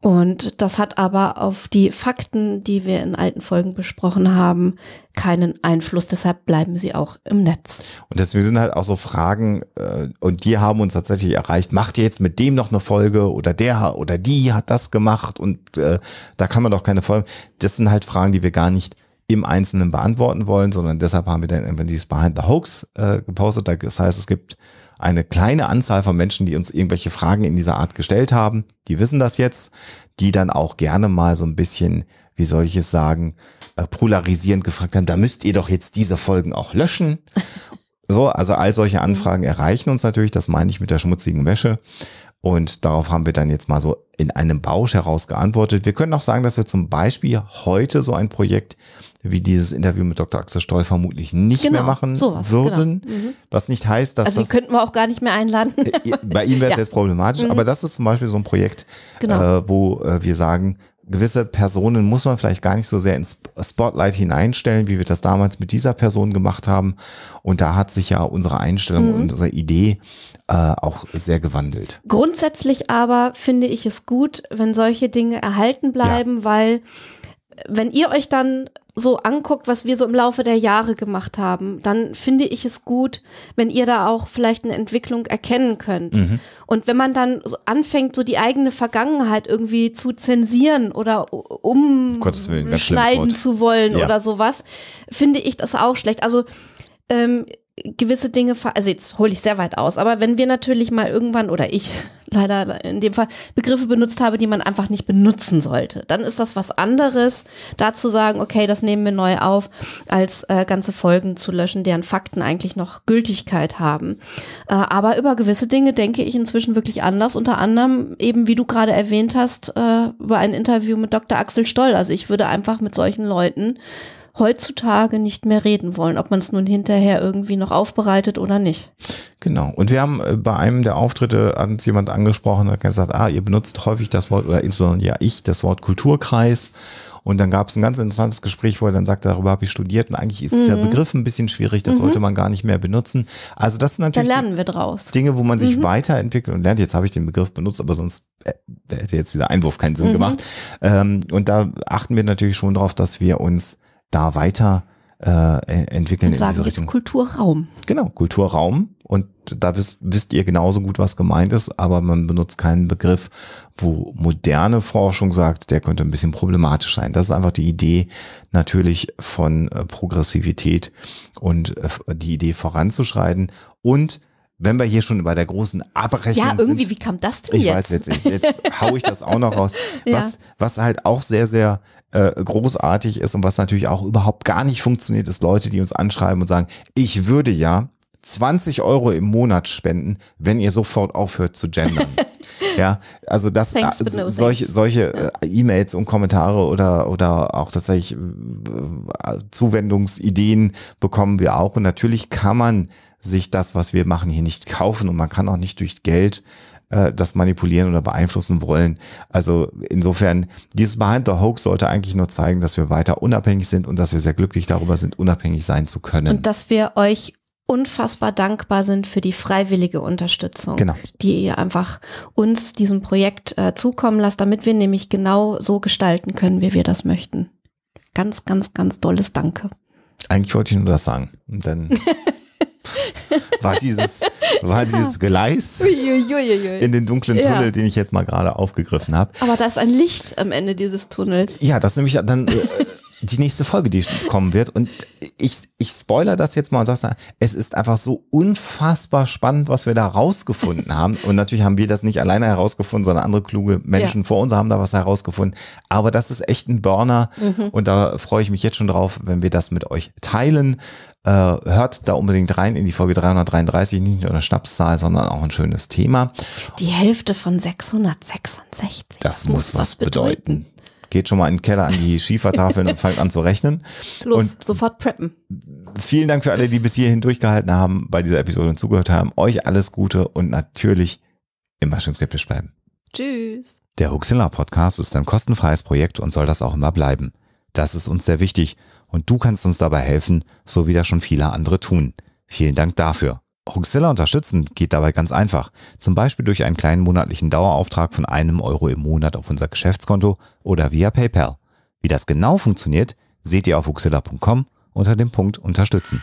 Und das hat aber auf die Fakten, die wir in alten Folgen besprochen haben, keinen Einfluss. Deshalb bleiben sie auch im Netz. Und deswegen sind halt auch so Fragen, äh, und die haben uns tatsächlich erreicht, macht ihr jetzt mit dem noch eine Folge oder der oder die hat das gemacht und äh, da kann man doch keine Folge. Das sind halt Fragen, die wir gar nicht im Einzelnen beantworten wollen, sondern deshalb haben wir dann irgendwann dieses Behind the Hoax äh, gepostet. Das heißt, es gibt eine kleine Anzahl von Menschen, die uns irgendwelche Fragen in dieser Art gestellt haben. Die wissen das jetzt, die dann auch gerne mal so ein bisschen, wie soll ich es sagen, äh, polarisierend gefragt haben, da müsst ihr doch jetzt diese Folgen auch löschen. So, also all solche Anfragen erreichen uns natürlich, das meine ich mit der schmutzigen Wäsche. Und darauf haben wir dann jetzt mal so in einem Bausch heraus geantwortet. Wir können auch sagen, dass wir zum Beispiel heute so ein Projekt wie dieses Interview mit Dr. Axel Stoll vermutlich nicht genau, mehr machen sowas, genau. würden. Genau. Mhm. Was nicht heißt, dass. Also, die das, könnten wir auch gar nicht mehr einladen. Äh, bei ihm wäre es ja. jetzt problematisch. Mhm. Aber das ist zum Beispiel so ein Projekt, genau. äh, wo äh, wir sagen, gewisse Personen muss man vielleicht gar nicht so sehr ins Spotlight hineinstellen, wie wir das damals mit dieser Person gemacht haben. Und da hat sich ja unsere Einstellung mhm. und unsere Idee äh, auch sehr gewandelt. Grundsätzlich aber finde ich es gut, wenn solche Dinge erhalten bleiben, ja. weil wenn ihr euch dann so anguckt, was wir so im Laufe der Jahre gemacht haben, dann finde ich es gut, wenn ihr da auch vielleicht eine Entwicklung erkennen könnt. Mhm. Und wenn man dann so anfängt, so die eigene Vergangenheit irgendwie zu zensieren oder umschneiden zu wollen ja. oder sowas, finde ich das auch schlecht. Also ähm, gewisse Dinge, also jetzt hole ich sehr weit aus, aber wenn wir natürlich mal irgendwann oder ich leider in dem Fall Begriffe benutzt habe, die man einfach nicht benutzen sollte. Dann ist das was anderes, da zu sagen, okay, das nehmen wir neu auf, als äh, ganze Folgen zu löschen, deren Fakten eigentlich noch Gültigkeit haben. Äh, aber über gewisse Dinge denke ich inzwischen wirklich anders, unter anderem eben, wie du gerade erwähnt hast, äh, über ein Interview mit Dr. Axel Stoll. Also ich würde einfach mit solchen Leuten heutzutage nicht mehr reden wollen, ob man es nun hinterher irgendwie noch aufbereitet oder nicht. Genau. Und wir haben äh, bei einem der Auftritte hat jemand angesprochen hat gesagt, ah, ihr benutzt häufig das Wort oder insbesondere ja ich das Wort Kulturkreis. Und dann gab es ein ganz interessantes Gespräch, wo er dann sagte, darüber habe ich studiert und eigentlich ist mhm. dieser Begriff ein bisschen schwierig, das mhm. sollte man gar nicht mehr benutzen. Also das sind natürlich da lernen wir draus. Dinge, wo man sich mhm. weiterentwickelt und lernt. Jetzt habe ich den Begriff benutzt, aber sonst äh, hätte jetzt dieser Einwurf keinen Sinn mhm. gemacht. Ähm, und da achten wir natürlich schon darauf, dass wir uns da weiter äh, entwickeln. Und sagen jetzt Kulturraum. Genau, Kulturraum. Und da wisst, wisst ihr genauso gut, was gemeint ist, aber man benutzt keinen Begriff, wo moderne Forschung sagt, der könnte ein bisschen problematisch sein. Das ist einfach die Idee natürlich von äh, Progressivität und äh, die Idee voranzuschreiten. Und wenn wir hier schon bei der großen Abrechnung sind. Ja, irgendwie, sind, wie kam das denn ich jetzt? Ich weiß jetzt, jetzt, jetzt hau ich das auch noch raus. Was, ja. was halt auch sehr, sehr äh, großartig ist und was natürlich auch überhaupt gar nicht funktioniert, ist Leute, die uns anschreiben und sagen, ich würde ja 20 Euro im Monat spenden, wenn ihr sofort aufhört zu gendern. ja, also das thanks, no äh, solche, solche ja. Äh, E-Mails und Kommentare oder oder auch tatsächlich äh, Zuwendungsideen bekommen wir auch und natürlich kann man sich das, was wir machen, hier nicht kaufen und man kann auch nicht durch Geld äh, das manipulieren oder beeinflussen wollen. Also insofern, dieses Behind the Hoax sollte eigentlich nur zeigen, dass wir weiter unabhängig sind und dass wir sehr glücklich darüber sind, unabhängig sein zu können. Und dass wir euch unfassbar dankbar sind für die freiwillige Unterstützung, genau. die ihr einfach uns diesem Projekt äh, zukommen lasst, damit wir nämlich genau so gestalten können, wie wir das möchten. Ganz, ganz, ganz tolles Danke. Eigentlich wollte ich nur das sagen. Und dann war dieses, war dieses Gleis in den dunklen Tunnel, ja. den ich jetzt mal gerade aufgegriffen habe. Aber da ist ein Licht am Ende dieses Tunnels. Ja, das ist nämlich dann äh, die nächste Folge, die kommen wird. Und ich, ich spoiler das jetzt mal und sage, es ist einfach so unfassbar spannend, was wir da rausgefunden haben. Und natürlich haben wir das nicht alleine herausgefunden, sondern andere kluge Menschen ja. vor uns haben da was herausgefunden. Aber das ist echt ein Burner. Mhm. Und da freue ich mich jetzt schon drauf, wenn wir das mit euch teilen. Äh, hört da unbedingt rein in die Folge 333, nicht nur eine Schnapszahl, sondern auch ein schönes Thema. Die Hälfte von 666. Das, das muss was bedeuten. bedeuten. Geht schon mal in den Keller an die Schiefertafeln und fangt an zu rechnen. Los, und sofort preppen. Vielen Dank für alle, die bis hierhin durchgehalten haben, bei dieser Episode und zugehört haben. Euch alles Gute und natürlich immer schön skeptisch bleiben. Tschüss. Der Huxilla Podcast ist ein kostenfreies Projekt und soll das auch immer bleiben. Das ist uns sehr wichtig und du kannst uns dabei helfen, so wie das schon viele andere tun. Vielen Dank dafür. Hoaxilla unterstützen geht dabei ganz einfach, zum Beispiel durch einen kleinen monatlichen Dauerauftrag von einem Euro im Monat auf unser Geschäftskonto oder via PayPal. Wie das genau funktioniert, seht ihr auf hoaxilla.com unter dem Punkt Unterstützen.